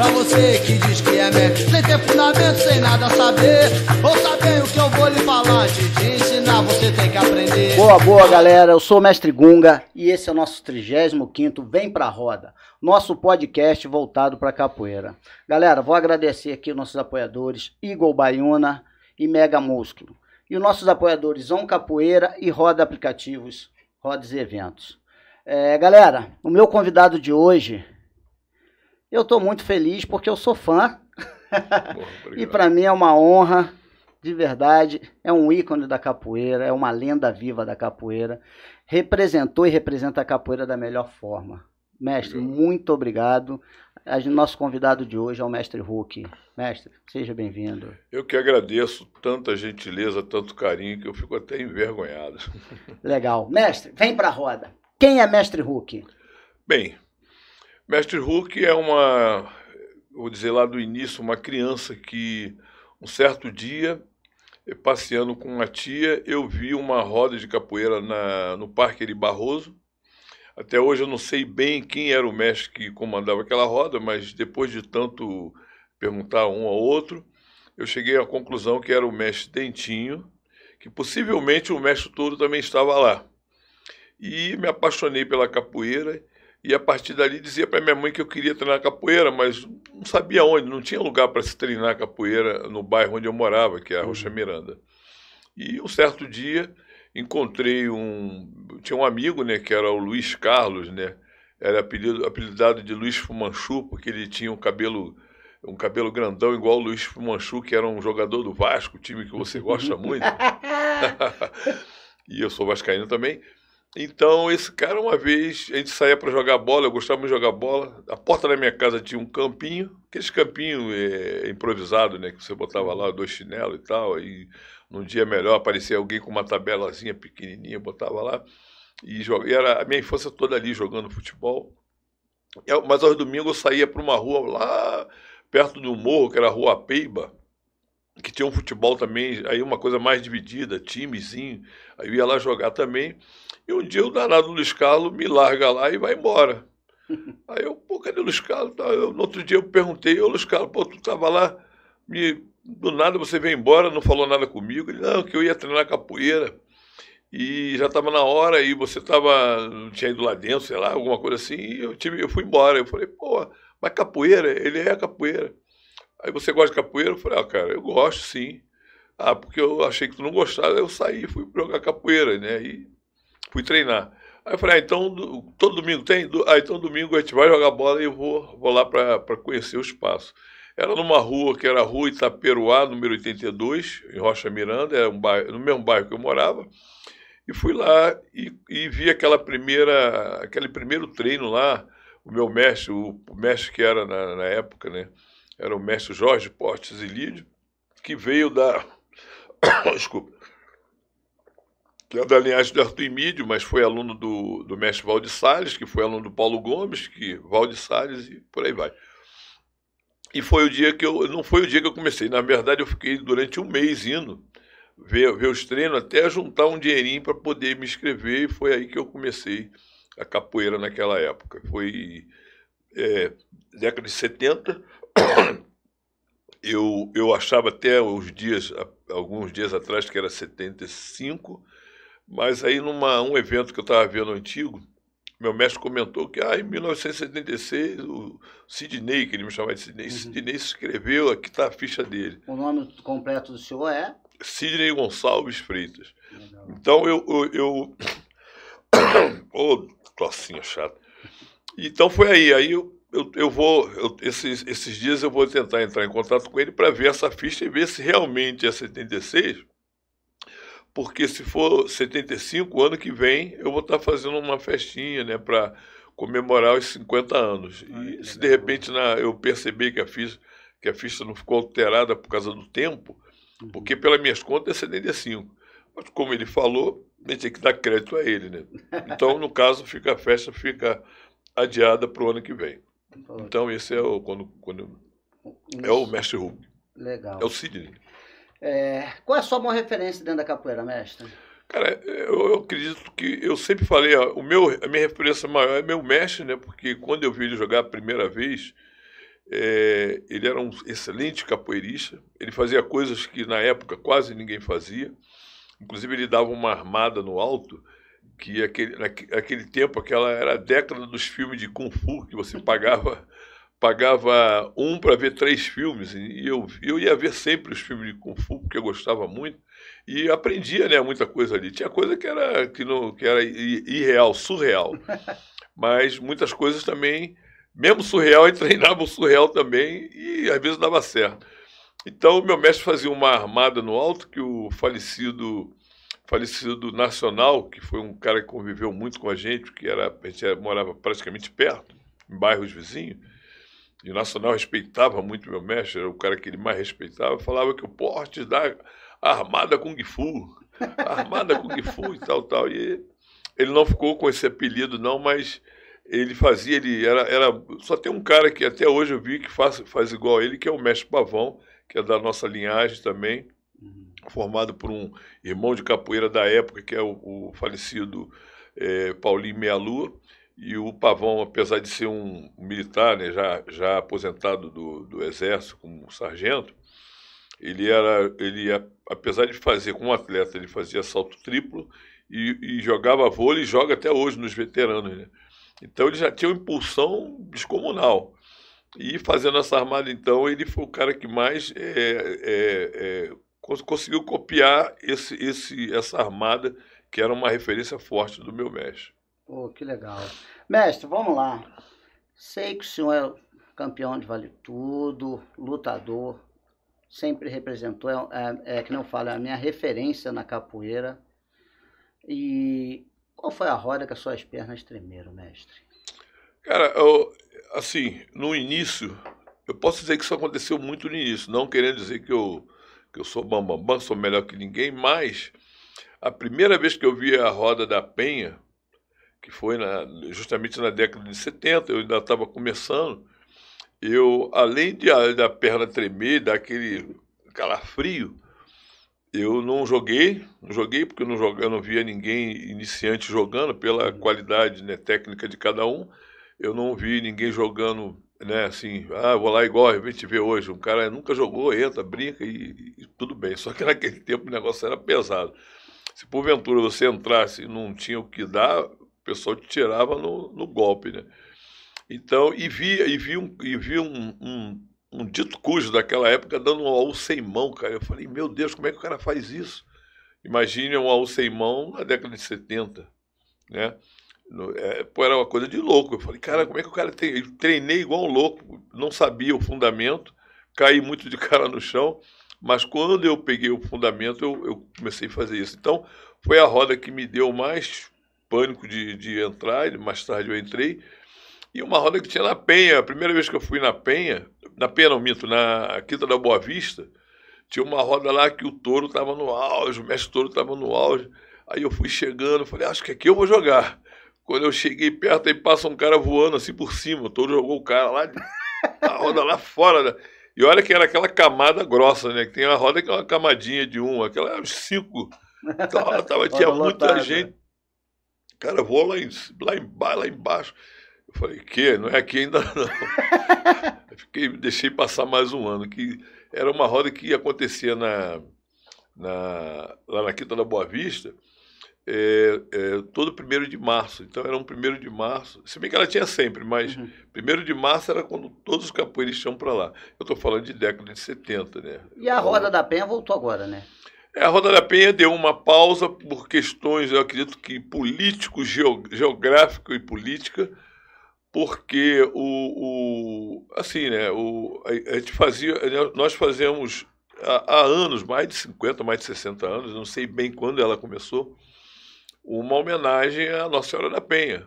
Pra você que diz que é médico, sem ter fundamento, sem nada a saber. Ouça bem o que eu vou lhe falar, te, te ensinar, você tem que aprender. Boa, boa galera, eu sou o Mestre Gunga e esse é o nosso 35 Vem Pra Roda, nosso podcast voltado pra capoeira. Galera, vou agradecer aqui os nossos apoiadores, Igor Baiuna e Mega Músculo. E os nossos apoiadores, On Capoeira e Roda Aplicativos, Rodas e Eventos. É, galera, o meu convidado de hoje eu estou muito feliz porque eu sou fã. Bom, e para mim é uma honra, de verdade. É um ícone da capoeira, é uma lenda viva da capoeira. Representou e representa a capoeira da melhor forma. Mestre, obrigado. muito obrigado. Nosso convidado de hoje é o mestre Hulk. Mestre, seja bem-vindo. Eu que agradeço tanta gentileza, tanto carinho, que eu fico até envergonhado. Legal. Mestre, vem para a roda. Quem é mestre Hulk? Bem, Mestre Hulk é uma, vou dizer lá do início, uma criança que um certo dia, eh, passeando com uma tia, eu vi uma roda de capoeira na, no Parque de Barroso. Até hoje eu não sei bem quem era o mestre que comandava aquela roda, mas depois de tanto perguntar um ao outro, eu cheguei à conclusão que era o mestre Dentinho, que possivelmente o mestre Touro também estava lá. E me apaixonei pela capoeira e a partir dali dizia para minha mãe que eu queria treinar capoeira, mas não sabia onde, não tinha lugar para se treinar capoeira no bairro onde eu morava, que é a Rocha uhum. Miranda. E um certo dia encontrei um. Tinha um amigo, né, que era o Luiz Carlos, né? Era apelido, apelidado de Luiz Fumanchu, porque ele tinha um cabelo um cabelo grandão igual o Luiz Fumanchu, que era um jogador do Vasco, time que você gosta muito. e eu sou vascaíno também. Então, esse cara, uma vez, a gente saía para jogar bola, eu gostava muito de jogar bola. A porta da minha casa tinha um campinho, aquele campinho é, improvisado, né? Que você botava lá dois chinelos e tal. E num dia melhor, aparecia alguém com uma tabelazinha pequenininha, botava lá. E, jogava. e era a minha infância toda ali jogando futebol. Eu, mas aos domingos eu saía para uma rua lá perto do morro, que era a Rua Peiba que tinha um futebol também, aí uma coisa mais dividida, timezinho. Aí eu ia lá jogar também. E um dia o danado Luiz Carlos me larga lá e vai embora. Aí eu, pô, cadê o Luiz Carlos? Tá, eu, no outro dia eu perguntei, ô Luiz Carlos, pô, tu tava lá, me, do nada você veio embora, não falou nada comigo. Ele, não, que eu ia treinar capoeira e já estava na hora e você tava, não tinha ido lá dentro, sei lá, alguma coisa assim, e eu, tive, eu fui embora. Eu falei, pô, mas capoeira? Ele é capoeira. Aí você gosta de capoeira? Eu falei, ah, cara, eu gosto sim. Ah, porque eu achei que tu não gostava, eu saí, fui jogar capoeira, né? E fui treinar. Aí eu falei, ah, então todo domingo tem? Ah, então domingo a gente vai jogar bola e eu vou, vou lá para conhecer o espaço. Era numa rua que era a Rua Itaperuá, número 82, em Rocha Miranda, era um bairro, no mesmo bairro que eu morava. E fui lá e, e vi aquela primeira, aquele primeiro treino lá, o meu mestre, o mestre que era na, na época, né? era o mestre Jorge Portes e Lídio, que veio da. Desculpa. Que é da linhagem do Arthur Emílio, mas foi aluno do, do mestre Valde Salles, que foi aluno do Paulo Gomes, que Valde Salles e por aí vai. E foi o dia que eu. Não foi o dia que eu comecei. Na verdade, eu fiquei durante um mês indo ver, ver os treinos até juntar um dinheirinho para poder me inscrever. E foi aí que eu comecei a capoeira naquela época. Foi é, década de 70. eu, eu achava até os dias, alguns dias atrás que era 75, mas aí numa um evento que eu estava vendo antigo, meu mestre comentou que ah, em 1976 o Sidney, que ele me chamava de Sidney, uhum. Sidney escreveu, aqui está a ficha dele. O nome completo do senhor é? Sidney Gonçalves Freitas. Legal. Então eu. eu, eu... Ô, oh, tossinha chata. Então foi aí. Aí eu eu, eu vou, eu, esses, esses dias eu vou tentar entrar em contato com ele para ver essa ficha e ver se realmente é 76, porque se for 75, ano que vem eu vou estar tá fazendo uma festinha, né, para comemorar os 50 anos. e se de repente na, eu perceber que a ficha que a ficha não ficou alterada por causa do tempo, uhum. porque pelas minhas contas é 75. Mas como ele falou, a gente tem que dar crédito a ele, né? Então, no caso, fica a festa fica adiada para o ano que vem. Então, esse é o. Quando, quando, é o mestre Hulk. Legal. É o Sidney. É, qual é a sua maior referência dentro da capoeira, mestre? Cara, eu, eu acredito que eu sempre falei, ó, o meu, a minha referência maior é meu mestre, né? Porque quando eu vi ele jogar a primeira vez, é, ele era um excelente capoeirista, ele fazia coisas que na época quase ninguém fazia. Inclusive, ele dava uma armada no alto que aquele, naquele tempo, aquela era a década dos filmes de Kung Fu, que você pagava pagava um para ver três filmes. E eu, eu ia ver sempre os filmes de Kung Fu, porque eu gostava muito. E aprendia né, muita coisa ali. Tinha coisa que era, que não, que era irreal, surreal. Mas muitas coisas também, mesmo surreal, eu treinava o surreal também e às vezes dava certo. Então, meu mestre fazia uma armada no alto que o falecido falecido Nacional, que foi um cara que conviveu muito com a gente, que era, a gente morava praticamente perto, em bairros vizinhos, e o Nacional respeitava muito meu mestre, era o cara que ele mais respeitava, falava que o porte da armada Kung Fu, armada Kung Fu e tal, tal. E ele não ficou com esse apelido, não, mas ele fazia, ele era, era só tem um cara que até hoje eu vi que faz, faz igual a ele, que é o mestre Pavão, que é da nossa linhagem também. Uhum formado por um irmão de capoeira da época, que é o, o falecido é, Paulinho Mealu e o Pavão, apesar de ser um militar, né, já, já aposentado do, do Exército como sargento, ele era, ele apesar de fazer como atleta, ele fazia salto triplo e, e jogava vôlei e joga até hoje nos veteranos. Né? Então ele já tinha uma impulsão descomunal. E fazendo essa armada, então, ele foi o cara que mais é, é, é, conseguiu copiar esse, esse, essa armada que era uma referência forte do meu mestre. Pô, que legal. Mestre, vamos lá. Sei que o senhor é campeão de vale tudo, lutador, sempre representou, é, é, é que não falo, é a minha referência na capoeira. E qual foi a roda que as suas pernas tremeram, mestre? Cara, eu, assim, no início, eu posso dizer que isso aconteceu muito no início, não querendo dizer que eu que eu sou bambambam, bam, bam, sou melhor que ninguém, mas a primeira vez que eu vi a Roda da Penha, que foi na, justamente na década de 70, eu ainda estava começando, eu, além de ah, da perna tremer, daquele calafrio, eu não joguei, não joguei porque eu não, joguei, eu não via ninguém iniciante jogando pela qualidade né, técnica de cada um. Eu não vi ninguém jogando né, assim, ah, vou lá igual a gente vê hoje, um cara nunca jogou, entra, brinca e, e tudo bem. Só que naquele tempo o negócio era pesado. Se porventura você entrasse e não tinha o que dar, o pessoal te tirava no, no golpe, né? Então, e vi, e vi, um, e vi um, um, um dito cujo daquela época dando um AU sem mão, cara. Eu falei, meu Deus, como é que o cara faz isso? Imagine um AU sem mão na década de 70, né? É, pô, era uma coisa de louco. Eu falei, cara, como é que o cara tem. Eu treinei igual um louco, não sabia o fundamento, caí muito de cara no chão, mas quando eu peguei o fundamento, eu, eu comecei a fazer isso. Então, foi a roda que me deu mais pânico de, de entrar, mais tarde eu entrei. E uma roda que tinha na Penha, a primeira vez que eu fui na Penha, na Penha não minto, na Quinta da Boa Vista, tinha uma roda lá que o touro estava no auge, o mestre touro estava no auge. Aí eu fui chegando, falei, ah, acho que aqui eu vou jogar. Quando eu cheguei perto, aí passa um cara voando assim por cima. Todo jogou o cara lá, a roda lá fora. Né? E olha que era aquela camada grossa, né? Que tem uma roda que é uma camadinha de um, aquela uns cinco. Então, tava, tava tinha muita gente. Cara, voou lá, em, lá, em, lá embaixo. Eu falei, que? Não é aqui ainda não. Fiquei, deixei passar mais um ano. Que era uma roda que acontecia na, na, lá na Quinta da Boa Vista é, é, todo primeiro de março. Então era um primeiro de março. Se bem que ela tinha sempre, mas uhum. primeiro de março era quando todos os capoeiristas iam para lá. Eu estou falando de década de 70, né? E a então, Roda da Penha voltou agora, né? É, a Roda da Penha deu uma pausa por questões, eu acredito que político, geográfico e política, porque o, o assim, né? O, a, a gente fazia, nós fazemos há, há anos, mais de 50, mais de 60 anos, não sei bem quando ela começou, uma homenagem à Nossa Senhora da Penha.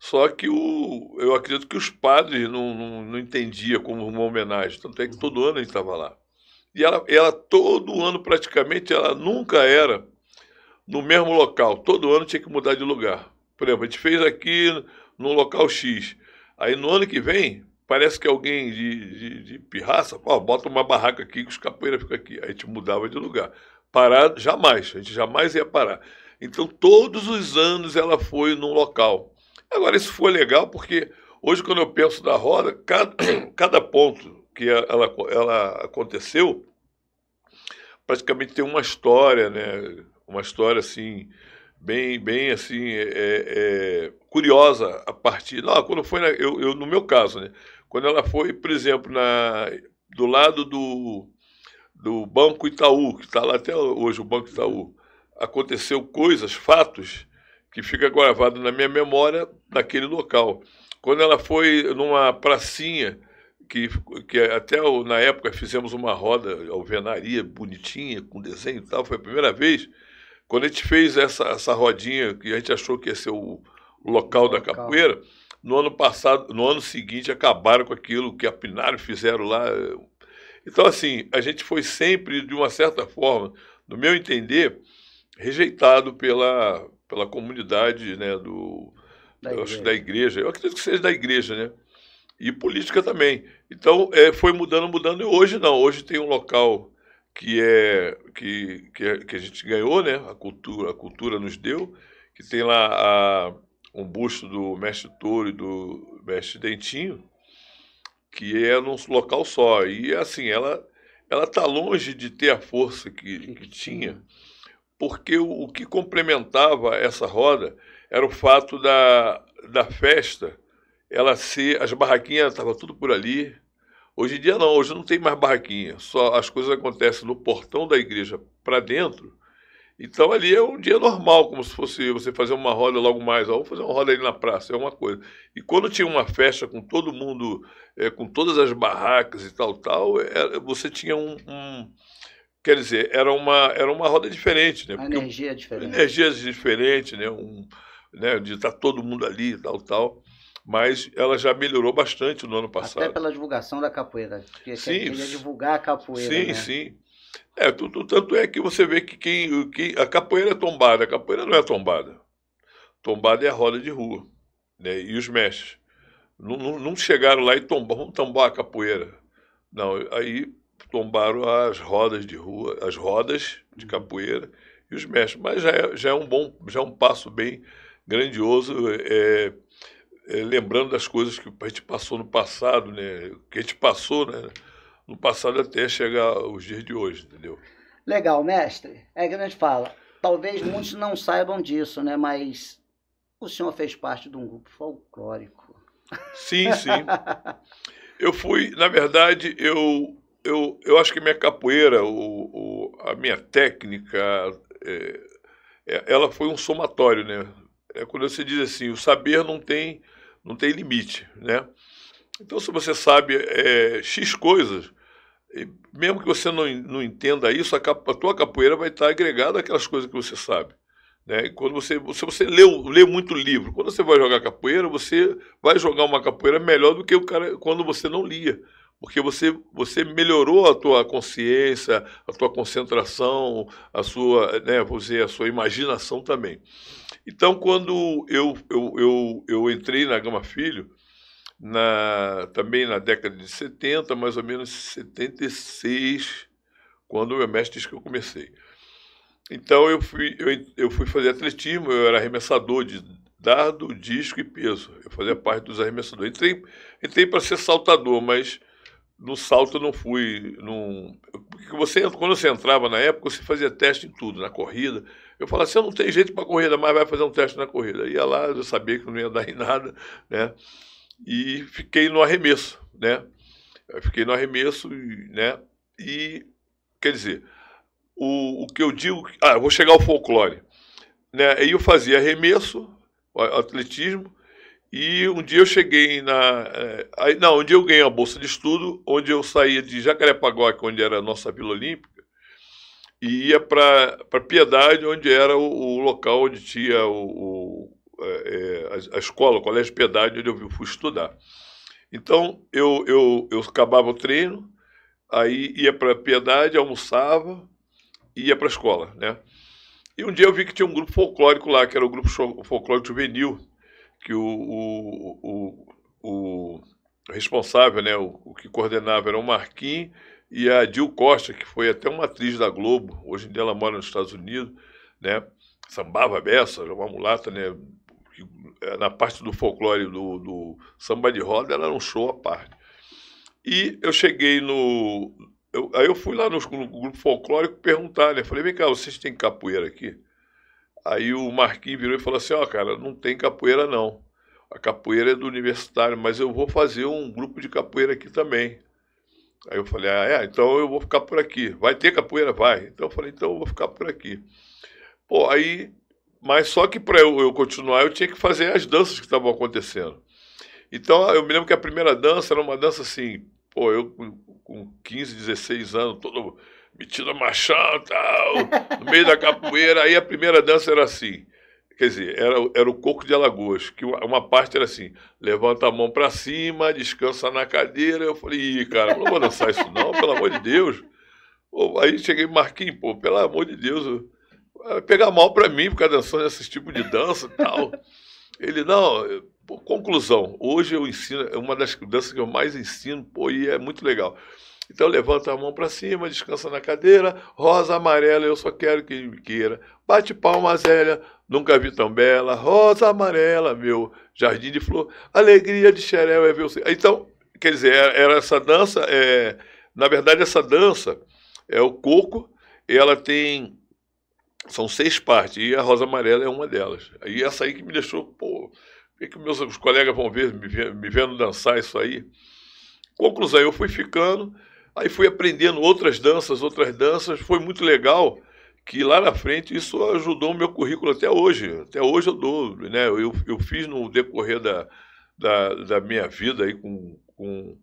Só que o, eu acredito que os padres não, não, não entendiam como uma homenagem, tanto é que todo ano a gente estava lá. E ela, ela, todo ano praticamente, ela nunca era no mesmo local, todo ano tinha que mudar de lugar. Por exemplo, a gente fez aqui no local X, aí no ano que vem, parece que alguém de, de, de pirraça, ó, bota uma barraca aqui que os capoeiras ficam aqui, aí a gente mudava de lugar. Parar, jamais, a gente jamais ia parar. Então, todos os anos ela foi num local. Agora, isso foi legal porque hoje, quando eu penso na roda, cada, cada ponto que ela, ela aconteceu praticamente tem uma história, né? Uma história assim bem, bem assim é, é, é, curiosa a partir. Não, quando foi na, eu, eu, no meu caso, né? Quando ela foi, por exemplo, na do lado do do Banco Itaú, que está lá até hoje o Banco Itaú aconteceu coisas, fatos que fica gravado na minha memória naquele local. Quando ela foi numa pracinha que, que até na época fizemos uma roda alvenaria bonitinha com desenho e tal, foi a primeira vez quando a gente fez essa, essa rodinha que a gente achou que ia ser o local da capoeira. No ano passado, no ano seguinte acabaram com aquilo que apinaram, fizeram lá. Então assim, a gente foi sempre de uma certa forma, no meu entender, rejeitado pela, pela comunidade né, do, da, eu igreja. Acho, da igreja. Eu acredito que seja da igreja, né? E política também. Então, é, foi mudando, mudando, e hoje não. Hoje tem um local que é que, que, é, que a gente ganhou, né? A cultura, a cultura nos deu, que tem lá a, um busto do mestre Touro e do mestre Dentinho, que é num local só. E assim, ela ela está longe de ter a força que, que tinha porque o, o que complementava essa roda era o fato da, da festa, ela se. As barraquinhas estavam tudo por ali. Hoje em dia não, hoje não tem mais barraquinha, só as coisas acontecem no portão da igreja para dentro. Então ali é um dia normal, como se fosse você fazer uma roda logo mais, ou fazer uma roda ali na praça, é uma coisa. E quando tinha uma festa com todo mundo, é, com todas as barracas e tal, tal, é, você tinha um, um, Quer dizer, era uma, era uma roda diferente, né? Uma energia diferente. Energias diferentes, né? Um, né? De estar tá todo mundo ali, tal, tal. Mas ela já melhorou bastante no ano passado. Até pela divulgação da capoeira. Porque sim, queria divulgar a capoeira. Sim, né? sim. É, tanto é que você vê que, quem, que a capoeira é tombada, a capoeira não é tombada. Tombada é a roda de rua. Né? E os mestres. Não, não, não chegaram lá e tombaram vamos tombar a capoeira. Não, aí tombaram as rodas de rua, as rodas de uhum. capoeira e os mestres. Mas já é, já é um bom, já é um passo bem grandioso, é, é, lembrando das coisas que a gente passou no passado, né? Que a gente passou, né? No passado até chegar aos dias de hoje, entendeu? Legal, mestre. É que a gente fala. Talvez muitos não saibam disso, né? Mas o senhor fez parte de um grupo folclórico. Sim, sim. Eu fui, na verdade, eu eu, eu acho que a minha capoeira, o, o a minha técnica, é, é, ela foi um somatório, né? É quando você diz assim, o saber não tem, não tem limite, né? Então, se você sabe é, X coisas, mesmo que você não, não entenda isso, a, cap, a tua capoeira vai estar agregada àquelas coisas que você sabe. Né? Quando você, se você lê, lê muito livro, quando você vai jogar capoeira, você vai jogar uma capoeira melhor do que o cara quando você não lia porque você, você melhorou a tua consciência, a tua concentração, a sua, né, dizer, a sua imaginação também. Então, quando eu, eu, eu, eu entrei na Gama Filho, na, também na década de 70, mais ou menos 76, quando o meu mestre disse que eu comecei. Então, eu fui, eu, eu fui fazer atletismo, eu era arremessador de dardo, disco e peso. Eu fazia parte dos arremessadores. Entrei, entrei para ser saltador, mas no salto eu não fui. Num... Porque você, quando você entrava na época, você fazia teste em tudo, na corrida. Eu falava assim, eu não tenho jeito para corrida, mas vai fazer um teste na corrida. Ia lá, eu sabia que não ia dar em nada, né? E fiquei no arremesso, né? Eu fiquei no arremesso, né? E, quer dizer, o, o que eu digo... Ah, eu vou chegar ao folclore. Né? aí eu fazia arremesso, atletismo, e um dia eu cheguei na. É, aí, não, um dia eu ganhei uma bolsa de estudo, onde eu saía de Jacarepaguá, é onde era a nossa Vila Olímpica, e ia para Piedade, onde era o, o local onde tinha o, o é, a, a, escola, o Colégio Piedade, onde eu fui estudar. Então, eu, eu, eu acabava o treino, aí ia para Piedade, almoçava, ia para a escola, né? E um dia eu vi que tinha um grupo folclórico lá, que era o Grupo Folclórico Juvenil, que o, o, o, o responsável, né, o, o, que coordenava era o Marquinhos e a Dil Costa, que foi até uma atriz da Globo, hoje em dia ela mora nos Estados Unidos, né, sambava beça, uma mulata, né, que, é, na parte do folclore do, do samba de roda, ela era um show à parte. E eu cheguei no. Eu, aí eu fui lá no, no grupo folclórico perguntar, né? Falei, vem cá, vocês têm capoeira aqui? Aí o Marquinhos virou e falou assim: Ó, oh, cara, não tem capoeira não. A capoeira é do universitário, mas eu vou fazer um grupo de capoeira aqui também. Aí eu falei: Ah, é, então eu vou ficar por aqui. Vai ter capoeira? Vai. Então eu falei: Então eu vou ficar por aqui. Pô, aí. Mas só que para eu, eu continuar, eu tinha que fazer as danças que estavam acontecendo. Então eu me lembro que a primeira dança era uma dança assim, pô, eu com 15, 16 anos, todo a machão tal, no meio da capoeira. Aí a primeira dança era assim. Quer dizer, era, era o coco de Alagoas, que uma parte era assim, levanta a mão para cima, descansa na cadeira. Eu falei, Ih, cara, não vou dançar isso não, pelo amor de Deus. Pô, aí cheguei, Marquinhos, pô, pelo amor de Deus, vai pegar mal para mim ficar dançando esse tipo de dança e tal. Ele, não, pô, conclusão, hoje eu ensino, é uma das danças que eu mais ensino, pô, e é muito legal. Então levanta a mão para cima, descansa na cadeira, rosa, amarela, eu só quero que me queira. Bate palma, Zélia, nunca vi tão bela, rosa, amarela, meu jardim de flor, alegria de xerel é ver você. Então, quer dizer, era, essa dança, é, na verdade essa dança é o coco, ela tem, são seis partes, e a rosa amarela é uma delas. E essa aí que me deixou, pô, o que, meus colegas vão ver me, me vendo dançar isso aí? Conclusão, eu fui ficando Aí fui aprendendo outras danças, outras danças, foi muito legal que lá na frente isso ajudou o meu currículo até hoje. Até hoje eu dou, né? Eu, eu fiz no decorrer da, da, da minha vida aí com, com,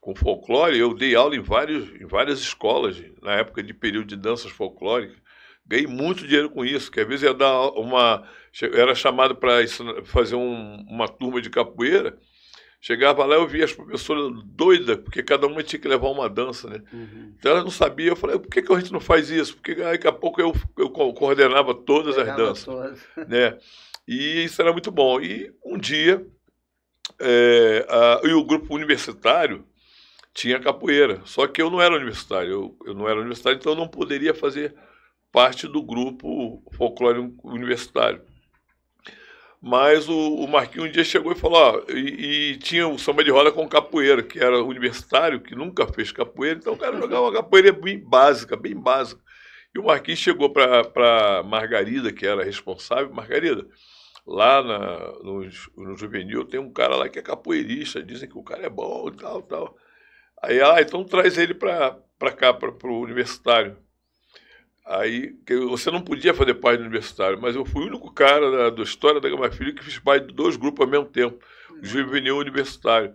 com, folclore, eu dei aula em, vários, em várias escolas, na época de período de danças folclóricas. Ganhei muito dinheiro com isso, que às vezes ia dar uma. Era chamado para fazer um, uma turma de capoeira Chegava lá, eu via as professoras doidas, porque cada uma tinha que levar uma dança, né? Uhum. Então ela não sabia, eu falei, por que, que a gente não faz isso? Porque ah, daqui a pouco eu, eu coordenava todas eu as danças. Todas. Né? E isso era muito bom. E um dia, é, a, e o grupo universitário tinha capoeira, só que eu não era universitário, eu, eu não era universitário, então eu não poderia fazer parte do grupo folclórico universitário. Mas o, o Marquinhos um dia chegou e falou: ó, e, e, tinha o samba de roda com capoeira, que era universitário, que nunca fez capoeira, então o cara jogava uma capoeira bem básica, bem básica. E o Marquinhos chegou para Margarida, que era responsável, Margarida. Lá na, no, no juvenil tem um cara lá que é capoeirista, dizem que o cara é bom e tal, tal. Aí ah, então traz ele para cá, para o universitário. Aí, você não podia fazer parte do universitário, mas eu fui o único cara da, da história da Gama Filho que fiz parte de dois grupos ao mesmo tempo, o uhum. juvenil e o universitário.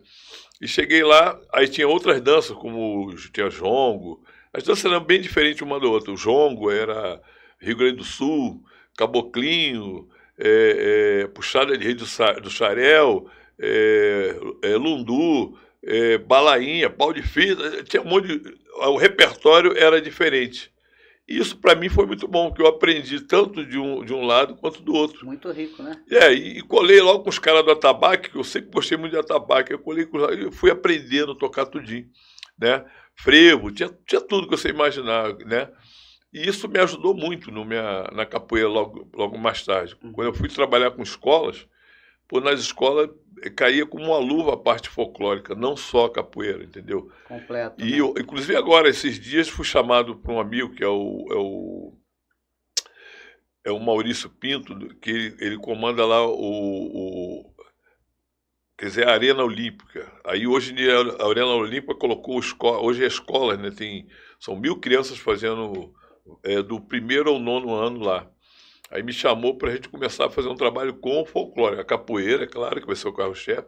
E cheguei lá, aí tinha outras danças, como tinha jongo. As danças eram bem diferentes uma da outra. O jongo era Rio Grande do Sul, caboclinho, é, é, puxada de rei do, do xarel, é, é, lundu, é, balainha, pau de fita. Tinha um monte de, O repertório era diferente isso para mim foi muito bom, que eu aprendi tanto de um, de um lado quanto do outro. Muito rico, né? É, e, e colei logo com os caras do atabaque, que eu sempre gostei muito de atabaque, eu colei com eu fui aprendendo a tocar tudinho, né? Frevo, tinha, tinha tudo que você imaginar, né? E isso me ajudou muito no minha, na capoeira logo, logo mais tarde. Uhum. Quando eu fui trabalhar com escolas, pô, nas escolas eh, caía como uma luva a parte folclórica, não só a capoeira, entendeu? Completo. E, né? eu, inclusive, agora, esses dias, fui chamado por um amigo que é o. É o é o Maurício Pinto, que ele, ele comanda lá o, o quer dizer, a Arena Olímpica. Aí hoje a Arena Olímpica colocou escola, hoje é escola, né? Tem, são mil crianças fazendo é, do primeiro ao nono ano lá. Aí me chamou para a gente começar a fazer um trabalho com o folclore. A capoeira, claro, que vai ser o carro-chefe,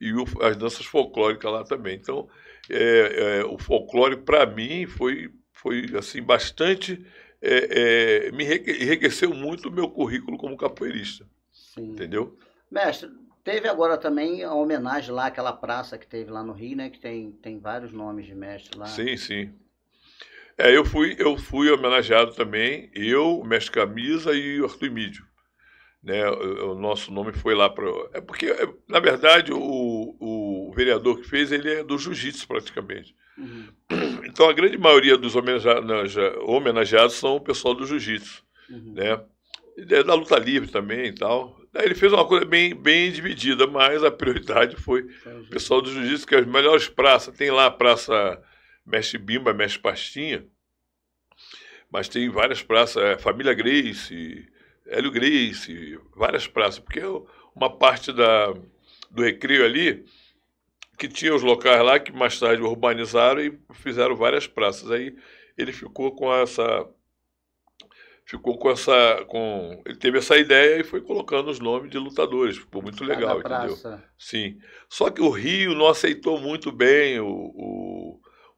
e o, as danças folclóricas lá também. Então, é, é, o folclore, para mim, foi, foi assim bastante. É, é me enriqueceu muito o meu currículo como capoeirista. Sim. Entendeu? Mestre, teve agora também a homenagem lá àquela praça que teve lá no Rio, né? Que tem, tem vários nomes de mestre lá. Sim, sim. É, eu fui, eu fui homenageado também, eu, o Mestre Camisa e o Arthur Mídio. Né, o, o nosso nome foi lá para. É porque, é, na verdade, o, o vereador que fez, ele é do jiu-jitsu praticamente. Uhum. Então, a grande maioria dos homenageados são o pessoal do jiu-jitsu, uhum. né? É, da luta livre também e tal. ele fez uma coisa bem, bem dividida, mas a prioridade foi o pessoal do jiu-jitsu, que é as melhores praças. Tem lá a Praça mexe bimba, mexe pastinha. Mas tem várias praças, é, Família Grace, Hélio Grace, várias praças, porque é uma parte da, do recreio ali, que tinha os locais lá, que mais tarde urbanizaram e fizeram várias praças. Aí ele ficou com essa. Ficou com essa. Com, ele teve essa ideia e foi colocando os nomes de lutadores. Ficou muito legal, entendeu? Sim. Só que o Rio não aceitou muito bem o, o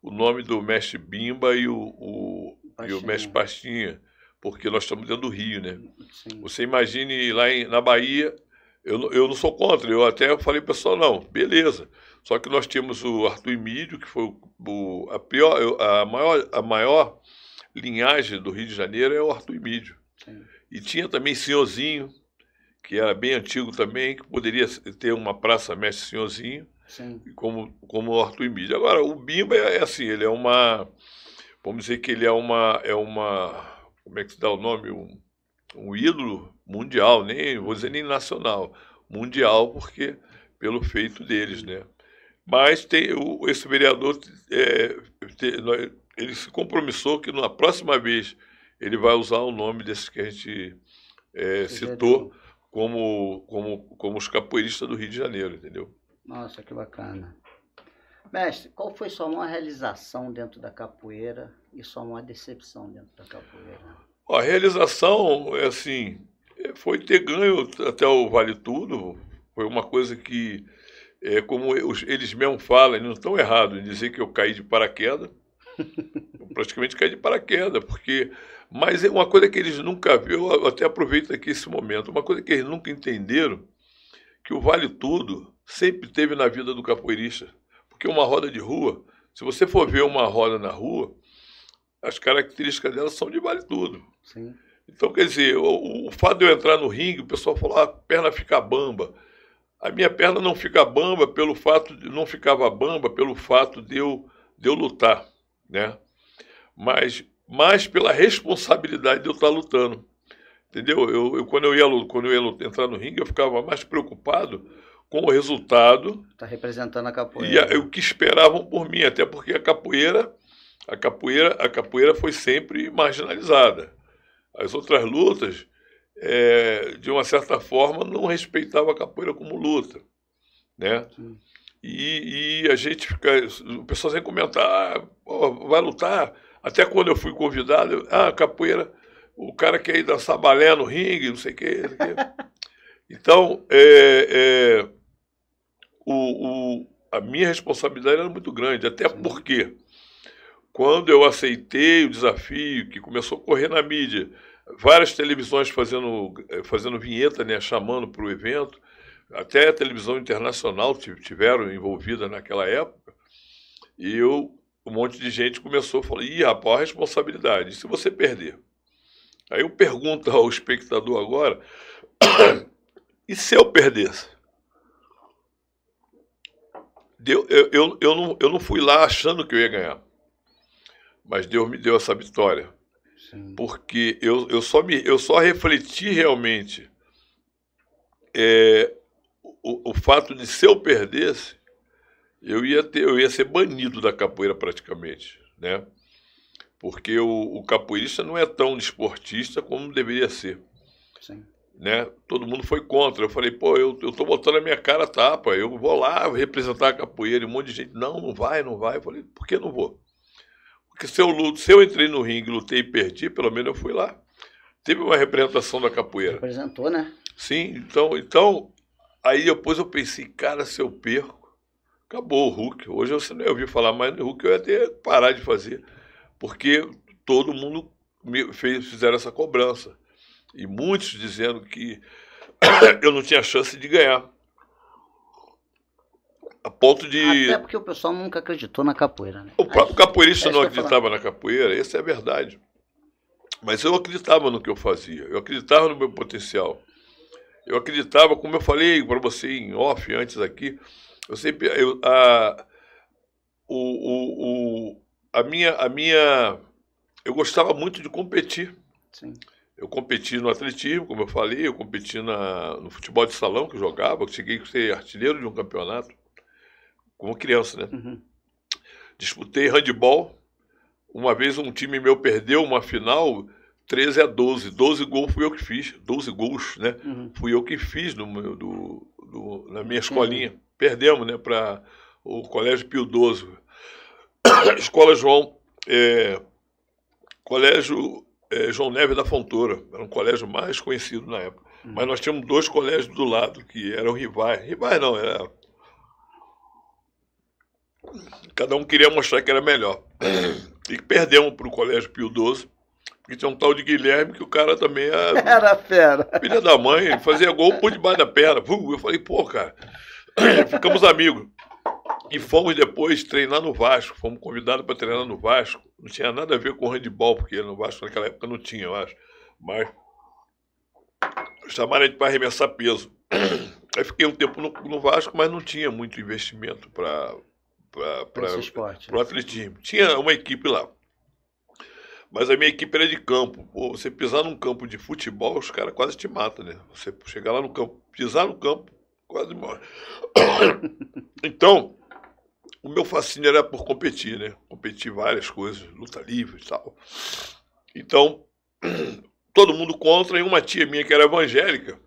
o nome do mestre Bimba e o, o, e o mestre Pastinha, porque nós estamos dentro do Rio, né? Sim. Você imagine lá em, na Bahia, eu, eu não sou contra, eu até falei para pessoal, não, beleza. Só que nós tínhamos o Arthur Emílio, que foi o, a, pior, a, maior, a maior linhagem do Rio de Janeiro é o Arthur Emílio. E tinha também Senhorzinho, que era bem antigo também, que poderia ter uma praça mestre Senhorzinho. Sim. Como, como horto-mídia. Agora, o Bimba é, é assim, ele é uma. Vamos dizer que ele é uma. É uma como é que se dá o nome? Um, um ídolo mundial, nem, vou dizer nem nacional, mundial, porque pelo feito deles, né? Mas tem, o, esse vereador, é, ele se compromissou que na próxima vez ele vai usar o nome desses que a gente é, citou como, como, como os capoeiristas do Rio de Janeiro, entendeu? Nossa, que bacana. Mestre, qual foi sua maior realização dentro da capoeira e sua maior decepção dentro da capoeira? A realização, é assim, foi ter ganho até o Vale Tudo. Foi uma coisa que, é, como eles mesmos falam, não estão errados em dizer que eu caí de paraquedas. eu praticamente caí de paraquedas, porque. Mas é uma coisa que eles nunca viram, eu até aproveito aqui esse momento, uma coisa que eles nunca entenderam, que o Vale Tudo sempre teve na vida do capoeirista. Porque uma roda de rua, se você for ver uma roda na rua, as características dela são de vale tudo. Sim. Então, quer dizer, o, o, fato de eu entrar no ringue, o pessoal falou, ah, a perna fica bamba. A minha perna não fica bamba pelo fato de não ficava bamba pelo fato de eu, de eu lutar, né? Mas mais pela responsabilidade de eu estar lutando. Entendeu? Eu, eu quando eu ia quando eu ia entrar no ringue, eu ficava mais preocupado com o resultado. Está representando a capoeira. E a, o que esperavam por mim, até porque a capoeira, a capoeira, a capoeira foi sempre marginalizada. As outras lutas, é, de uma certa forma, não respeitavam a capoeira como luta, né? E, e, a gente fica, o pessoal vem comentar, ah, vai lutar. Até quando eu fui convidado, eu, ah, capoeira, o cara quer ir dançar balé no ringue, não sei o quê. Não sei quê. Então, é, é, o, o, a minha responsabilidade era muito grande, até porque quando eu aceitei o desafio que começou a correr na mídia, várias televisões fazendo, eh, fazendo vinheta, né, chamando para o evento, até a televisão internacional tiveram envolvida naquela época, e eu, um monte de gente começou a falar, ih, rapaz, a responsabilidade, e se você perder? Aí eu pergunto ao espectador agora, e se eu perdesse? Deu, eu, eu, eu, não, eu não fui lá achando que eu ia ganhar. Mas Deus me deu essa vitória. Sim. Porque eu, eu, só me, eu só refleti realmente é, o, o fato de se eu perdesse, eu ia, ter, eu ia ser banido da capoeira praticamente, né? Porque o, o capoeirista não é tão desportista como deveria ser. Sim né? Todo mundo foi contra. Eu falei, pô, eu, eu tô botando a minha cara tapa, eu vou lá representar a capoeira. E um monte de gente, não, não vai, não vai. Eu falei, por que não vou? Porque se eu, se eu entrei no ringue, lutei e perdi, pelo menos eu fui lá. Teve uma representação da capoeira. Representou, né? Sim, então, então aí depois eu pensei, cara, se eu perco, acabou o Hulk. Hoje eu não ouvi falar mais do Hulk, eu ia até parar de fazer. Porque todo mundo me fez, fizeram essa cobrança e muitos dizendo que eu não tinha chance de ganhar. A ponto de. Até porque o pessoal nunca acreditou na capoeira, né? O próprio capoeirista é não acreditava na capoeira, essa é a verdade. Mas eu acreditava no que eu fazia, eu acreditava no meu potencial. Eu acreditava, como eu falei para você em off antes aqui, eu sempre. Eu, a, o, o, o, a, minha, a minha. Eu gostava muito de competir. Sim. Eu competi no atletismo, como eu falei, eu competi na, no futebol de salão que eu jogava, eu cheguei a ser artilheiro de um campeonato, como criança, né? Uhum. Disputei handebol. Uma vez um time meu perdeu uma final 13 a 12. 12 gols fui eu que fiz. 12 gols, né? Uhum. Fui eu que fiz no meu, do, do, na minha uhum. escolinha. Uhum. Perdemos, né? Para o Colégio Pio XII. Escola João. É, Colégio é, João Neves da Fontoura, era um colégio mais conhecido na época. Hum. Mas nós tínhamos dois colégios do lado, que eram rivais. Rivais não, era. Cada um queria mostrar que era melhor. E perdemos para o Colégio Pio XII, porque tinha um tal de Guilherme que o cara também era. Era fera. Filha da mãe, fazia gol de debaixo da perna. Eu falei, pô, cara, ficamos amigos. E fomos depois treinar no Vasco, fomos convidados para treinar no Vasco. Não tinha nada a ver com handball, porque no Vasco naquela época não tinha, eu acho. Mas chamaram a gente para arremessar peso. Aí fiquei um tempo no, no Vasco, mas não tinha muito investimento para o né? atletismo. Tinha uma equipe lá. Mas a minha equipe era de campo. Pô, você pisar num campo de futebol, os caras quase te matam, né? Você chegar lá no campo, pisar no campo, quase morre. então, o meu fascínio era por competir, né? Competir várias coisas, luta livre e tal. Então, todo mundo contra, e uma tia minha que era evangélica,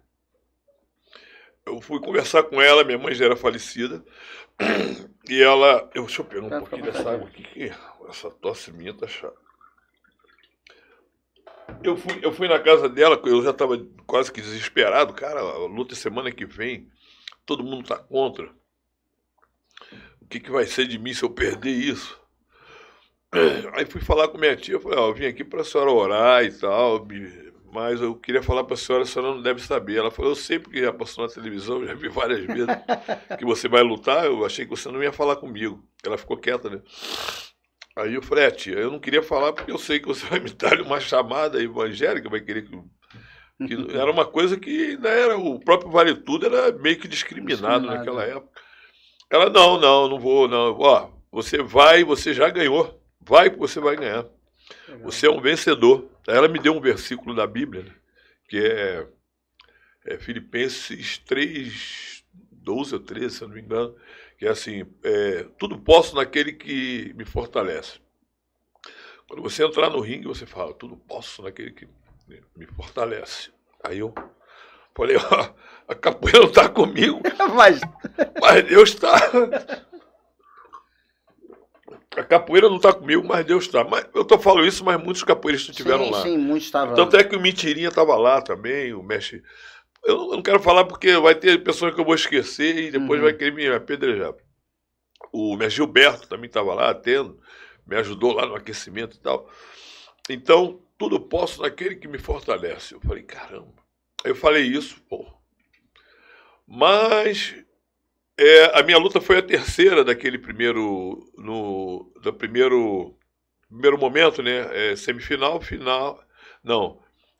eu fui conversar com ela, minha mãe já era falecida, e ela. Eu, deixa eu pegar um pouquinho dessa água aqui, que essa tosse minha tá chata. Eu fui, eu fui na casa dela, eu já estava quase que desesperado, cara, a luta é semana que vem, todo mundo tá contra que, que vai ser de mim se eu perder isso? Aí fui falar com minha tia, falei, ó, oh, eu vim aqui para a senhora orar e tal, mas eu queria falar para a senhora, a senhora não deve saber. Ela falou, eu sei porque já passou na televisão, já vi várias vezes que você vai lutar, eu achei que você não ia falar comigo. Ela ficou quieta, né? Aí eu falei, é, tia, eu não queria falar porque eu sei que você vai me dar uma chamada evangélica, vai querer que era uma coisa que ainda né, era o próprio Vale Tudo era meio que discriminado, discriminado. naquela época. Ela, não, não, não vou, não. Ó, você vai, você já ganhou. Vai que você vai ganhar. Você é um vencedor. Ela me deu um versículo da Bíblia, né, que é, é, Filipenses 3, 12 ou 13, se eu não me engano, que é assim, é, tudo posso naquele que me fortalece. Quando você entrar no ringue, você fala, tudo posso naquele que me fortalece. Aí eu Falei, ó, a capoeira não está comigo. mas... mas Deus está. A capoeira não está comigo, mas Deus está. Mas eu tô falando isso, mas muitos capoeiristas estiveram lá. Sim, muitos estavam. Tanto é que o Mentirinha tava lá também, o mestre. Eu não, eu não quero falar porque vai ter pessoas que eu vou esquecer e depois uhum. vai querer me apedrejar. O mestre Gilberto também tava lá atendo, me ajudou lá no aquecimento e tal. Então, tudo posso naquele que me fortalece. Eu falei, caramba. Eu falei isso, pô. Mas é, a minha luta foi a terceira daquele primeiro. No, do primeiro, primeiro momento, né? É, semifinal, final. Não.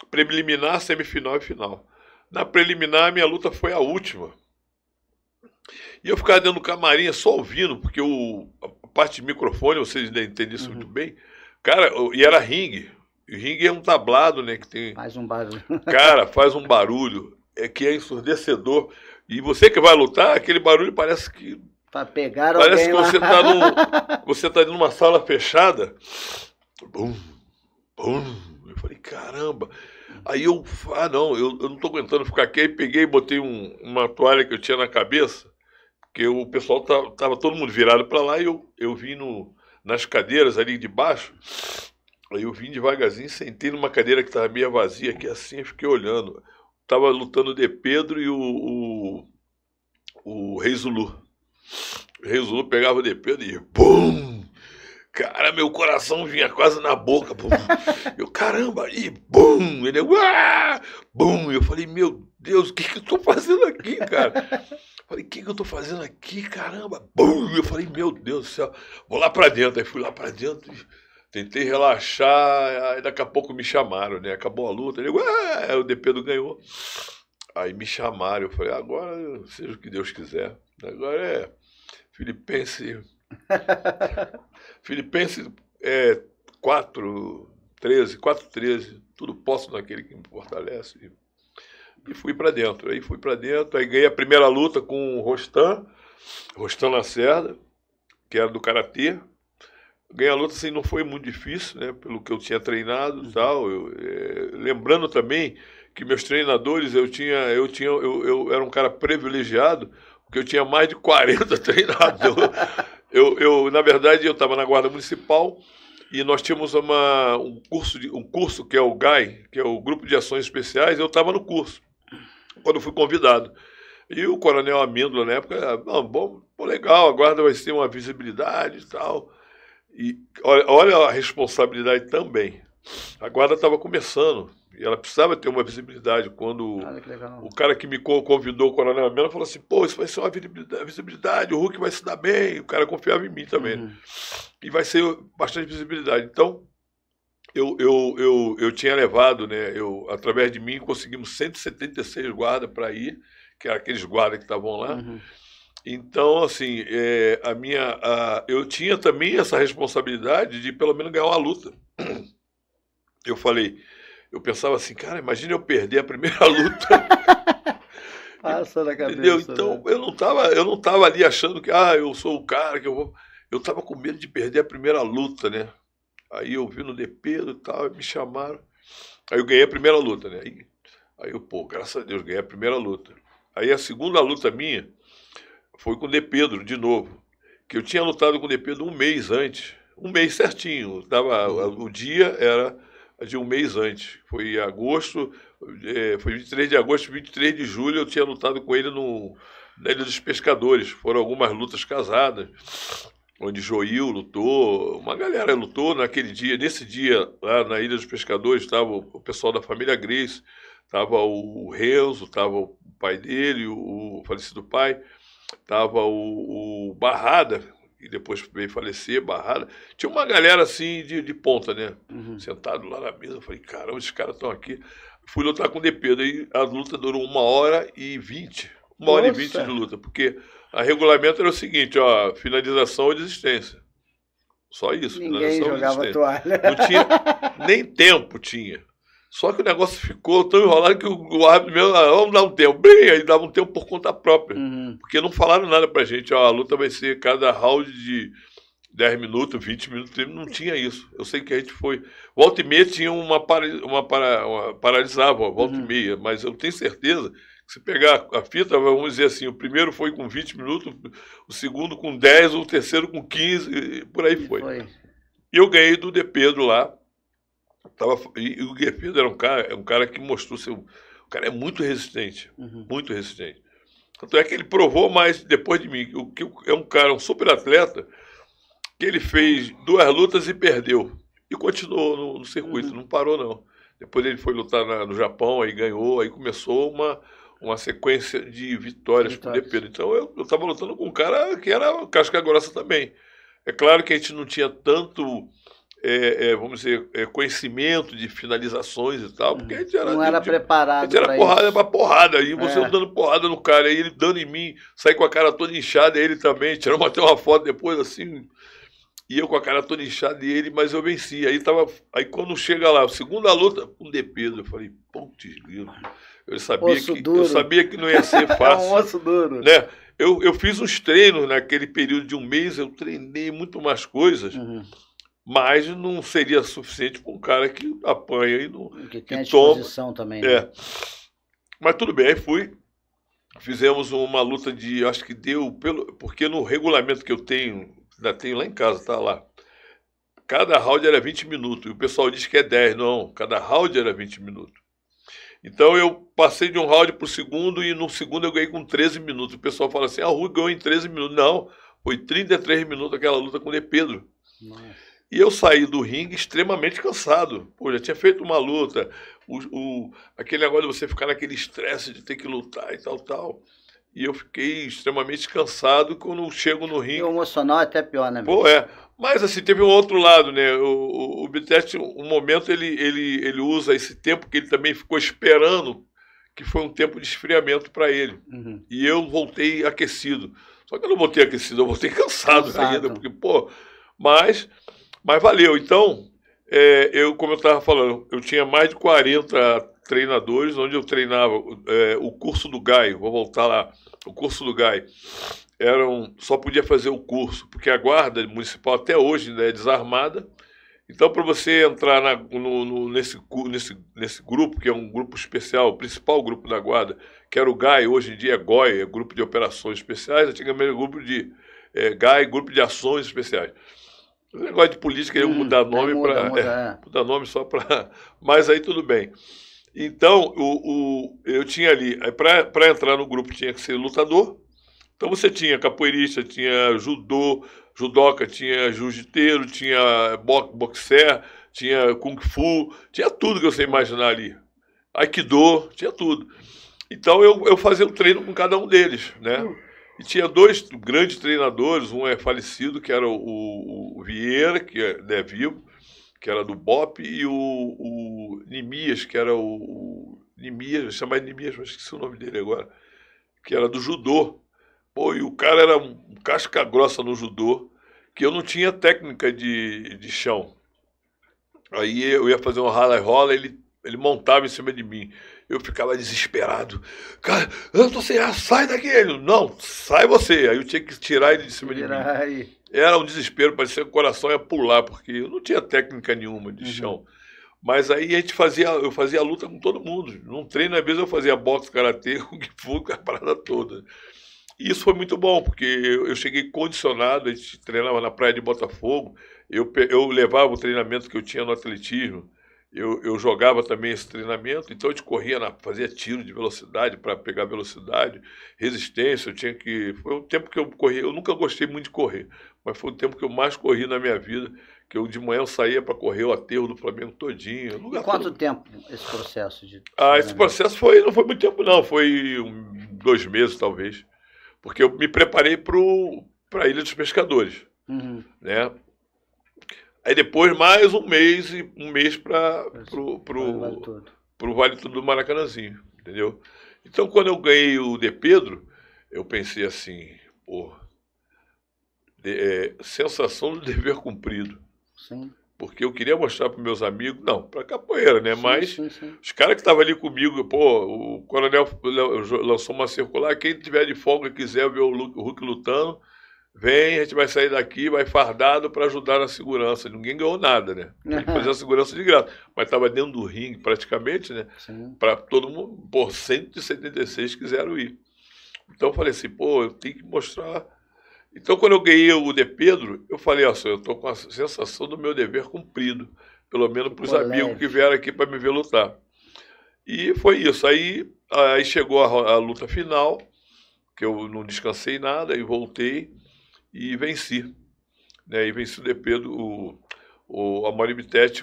Preliminar, semifinal e final. Na preliminar, a minha luta foi a última. E eu ficava dentro do camarim só ouvindo, porque o, a parte de microfone, vocês entendem isso uhum. muito bem. Cara, e era ringue. Ringue é um tablado, né? Que tem. Faz um barulho. Cara, faz um barulho. É que é ensurdecedor. E você que vai lutar, aquele barulho parece que. Pra pegar Parece que você está num, você tá numa sala fechada. Bum, bum. Eu falei, caramba. Aí eu, ah não, eu, eu não estou aguentando ficar aqui. Aí peguei e botei um, uma toalha que eu tinha na cabeça, porque o pessoal tava, tá, tava todo mundo virado para lá e eu, eu vim no, nas cadeiras ali de baixo. Aí eu vim devagarzinho, sentei numa cadeira que estava meio vazia aqui assim, fiquei olhando. Tava lutando de Pedro e o, o, o Rei Zulu. O Rei Zulu pegava o de Pedro e BUM! Cara, meu coração vinha quase na boca. Bum. Eu, caramba, e BUM! Ele, ah BUM! Eu falei, meu Deus, o que, que eu tô fazendo aqui, cara? Falei, o que, que eu tô fazendo aqui, caramba? BUM! Eu falei, meu Deus do céu, vou lá pra dentro. Aí fui lá pra dentro e Tentei relaxar, aí daqui a pouco me chamaram, né? Acabou a luta, eu digo, ah, o Depedo ganhou. Aí me chamaram, eu falei, agora seja o que Deus quiser. Agora é Filipense. Filipense é 4, 13, 4, 13, tudo posso naquele que me fortalece. E fui para dentro. Aí fui para dentro, aí ganhei a primeira luta com o Rostan, Rostan Lacerda, que era do Karatê ganhar a luta assim, não foi muito difícil, né? Pelo que eu tinha treinado e uhum. tal. Eu, é, lembrando também que meus treinadores, eu tinha, eu tinha, eu, eu era um cara privilegiado, porque eu tinha mais de 40 treinadores. eu, eu, na verdade, eu estava na guarda municipal e nós tínhamos uma, um curso de, um curso que é o GAI, que é o grupo de ações especiais. Eu estava no curso quando fui convidado. E o coronel Amêndola, na época, ah, bom, bom, legal, a guarda vai ter uma visibilidade e tal. E olha, olha a responsabilidade também. A guarda estava começando e ela precisava ter uma visibilidade. Quando o cara que me convidou, o Coronel Melo, falou assim: pô, isso vai ser uma visibilidade, o Hulk vai se dar bem. O cara confiava em mim também. Uhum. E vai ser bastante visibilidade. Então, eu, eu, eu, eu tinha levado, né? Eu, através de mim, conseguimos 176 guardas para ir, que eram aqueles guardas que estavam lá. Uhum. Então, assim, é, a minha, a, eu tinha também essa responsabilidade de pelo menos ganhar uma luta. Eu falei, eu pensava assim, cara, imagina eu perder a primeira luta. Passa na cabeça. Entendeu? Então, né? eu não tava, eu não tava ali achando que, ah, eu sou o cara que eu vou. Eu tava com medo de perder a primeira luta, né? Aí eu vi no Depedo e tal, me chamaram. Aí eu ganhei a primeira luta, né? Aí, aí eu, pô, graças a Deus, ganhei a primeira luta. Aí a segunda luta minha, foi com o De Pedro, de novo, que eu tinha lutado com o De Pedro um mês antes, um mês certinho, tava, o dia era de um mês antes, foi em agosto, é, foi 23 de agosto, 23 de julho, eu tinha lutado com ele no, na Ilha dos Pescadores, foram algumas lutas casadas, onde Joil lutou, uma galera lutou naquele dia, nesse dia lá na Ilha dos Pescadores estava o pessoal da família Grace, estava o Renzo, estava o pai dele, o falecido pai, Tava o, o Barrada, e depois veio falecer, barrada. Tinha uma galera assim de, de ponta, né? Uhum. Sentado lá na mesa, eu falei, caramba, esses caras estão aqui. Fui lutar com o DP, daí a luta durou uma hora e vinte. Uma Nossa. hora e vinte de luta, porque a regulamento era o seguinte, ó, finalização ou desistência. Só isso, Ninguém finalização jogava Toalha. Não tinha, nem tempo tinha. Só que o negócio ficou tão enrolado que o, árbitro mesmo, ah, vamos dar um tempo. Bem, aí dava um tempo por conta própria. Uhum. Porque não falaram nada pra gente. Ó, a luta vai ser cada round de 10 minutos, 20 minutos. Não tinha isso. Eu sei que a gente foi. Volta e meia tinha uma, para, uma, para, uma paralisava, ó, volta uhum. e meia. Mas eu tenho certeza que se pegar a fita, vamos dizer assim, o primeiro foi com 20 minutos, o segundo com 10, o terceiro com 15, por aí foi. E foi. eu ganhei do De Pedro lá Tava, e, e o Guerpino era um cara, é um cara que mostrou seu. O cara é muito resistente, uhum. muito resistente. Tanto é que ele provou mais depois de mim, o que é um cara, um super atleta, que ele fez duas lutas e perdeu. E continuou no, no circuito, uhum. não parou não. Depois ele foi lutar na, no Japão, aí ganhou, aí começou uma, uma sequência de vitórias, com o DP. Então eu estava lutando com um cara que era casca grossa também. É claro que a gente não tinha tanto é, é, vamos dizer, é, conhecimento de finalizações e tal, porque a gente era. Não era preparado. A gente era porrada isso. pra é porrada. aí você é. dando porrada no cara, aí ele dando em mim, sair com a cara toda inchada, e ele também, tiramos até uma foto depois assim. E eu com a cara toda inchada dele, ele, mas eu venci. Aí tava. Aí quando chega lá, segunda luta, um de Eu falei, putz, eu sabia osso que duro. Eu sabia que não ia ser fácil. é um osso duro. Né? Eu, eu fiz uns treinos naquele período de um mês, eu treinei muito mais coisas. Uhum mas não seria suficiente para um cara que apanha e não. Que tem que toma. também. É. Né? Mas tudo bem, aí fui. Fizemos uma luta de. Acho que deu. pelo Porque no regulamento que eu tenho, ainda tenho lá em casa, tá lá. Cada round era 20 minutos. E o pessoal diz que é 10. Não, cada round era 20 minutos. Então eu passei de um round para o segundo e no segundo eu ganhei com 13 minutos. O pessoal fala assim: ah, o Rui ganhou em 13 minutos. Não, foi 33 minutos aquela luta com o De Pedro. Nossa. E eu saí do ringue extremamente cansado. Pô, já tinha feito uma luta. O, o, aquele negócio de você ficar naquele estresse de ter que lutar e tal, tal. E eu fiquei extremamente cansado quando chego no ringue. E o emocional é até pior, né? Pô, é. Mas assim, teve um outro lado, né? O, o, o um momento, ele, ele, ele usa esse tempo que ele também ficou esperando, que foi um tempo de esfriamento para ele. Uhum. E eu voltei aquecido. Só que eu não voltei aquecido, eu voltei cansado, cansado. ainda, porque, pô. Mas mas valeu. Então, é, eu, como eu estava falando, eu tinha mais de 40 treinadores onde eu treinava é, o curso do GAI. Vou voltar lá. O curso do GAI. Eram, só podia fazer o curso, porque a guarda municipal até hoje ainda né, é desarmada. Então, para você entrar na, no, no, nesse, nesse, nesse grupo, que é um grupo especial, o principal grupo da Guarda, que era o GAI, hoje em dia é GOI, é Grupo de Operações Especiais, antigamente era grupo de é, GAI, Grupo de Ações Especiais. O negócio de política é hum, mudar é nome para muda, muda, é, é. mudar nome só para. Mas aí tudo bem. Então, o, o, eu tinha ali, eh, para entrar no grupo tinha que ser lutador. Então você tinha capoeirista, tinha judô, judoca, tinha jiu-jiteiro, tinha boxer, tinha kung fu, tinha tudo que você imaginar ali. Aikido, tinha tudo. Então eu, eu fazia o um treino com cada um deles, né? Hum. E tinha dois grandes treinadores, um é falecido, que era o, o Vieira, que é né, vivo, que era do BOP, e o, o Nimias, que era o. Nimias, chamava Nimias, mas esqueci o nome dele agora, que era do judô. Pô, e o cara era um casca grossa no judô, que eu não tinha técnica de, de chão. Aí eu ia fazer um e rola ele, ele montava em cima de mim. Eu ficava desesperado. Cara, eu tô sem ar, sai daqui. Ele, não, sai você. Aí eu tinha que tirar ele de cima tirar. de mim. Era um desespero, parecia que o coração ia pular, porque eu não tinha técnica nenhuma de uhum. chão. Mas aí a gente fazia, eu fazia luta com todo mundo. Num treino, às vezes eu fazia boxe, karatê, que fu, a parada toda. E isso foi muito bom, porque eu cheguei condicionado, a gente treinava na praia de Botafogo, eu, eu levava o treinamento que eu tinha no atletismo, eu, eu jogava também esse treinamento, então a gente corria, na, fazia tiro de velocidade para pegar velocidade, resistência, eu tinha que. Foi um tempo que eu corri, eu nunca gostei muito de correr, mas foi o tempo que eu mais corri na minha vida, que eu de manhã eu saía para correr o aterro do Flamengo todinho. e quanto todo. tempo esse processo de. Ah, esse processo foi, não foi muito tempo, não, foi um, dois meses talvez. Porque eu me preparei para a Ilha dos Pescadores. Uhum. Né? Aí depois mais um mês e um mês para pro, pro, vale tudo. pro Vale Tudo do Maracanãzinho, entendeu? Então quando eu ganhei o De Pedro, eu pensei assim, pô, de, é, sensação do dever cumprido. Sim. Porque eu queria mostrar para meus amigos, não, para capoeira, né? Sim, Mas sim, os caras que estavam ali comigo, pô, o coronel lançou uma circular, quem tiver de folga e quiser ver o Hulk lutando, Vem, a gente vai sair daqui, vai fardado para ajudar na segurança. Ninguém ganhou nada, né? que fazer a segurança de graça. Mas estava dentro do ringue, praticamente, né? Para todo mundo. Por 176 quiseram ir. Então eu falei assim, pô, eu tenho que mostrar. Então quando eu ganhei o de Pedro, eu falei, olha eu estou com a sensação do meu dever cumprido. Pelo menos para os amigos que vieram aqui para me ver lutar. E foi isso. Aí, aí chegou a, a luta final, que eu não descansei nada, e voltei e venci. Né? E venci o DP do o, o Amorim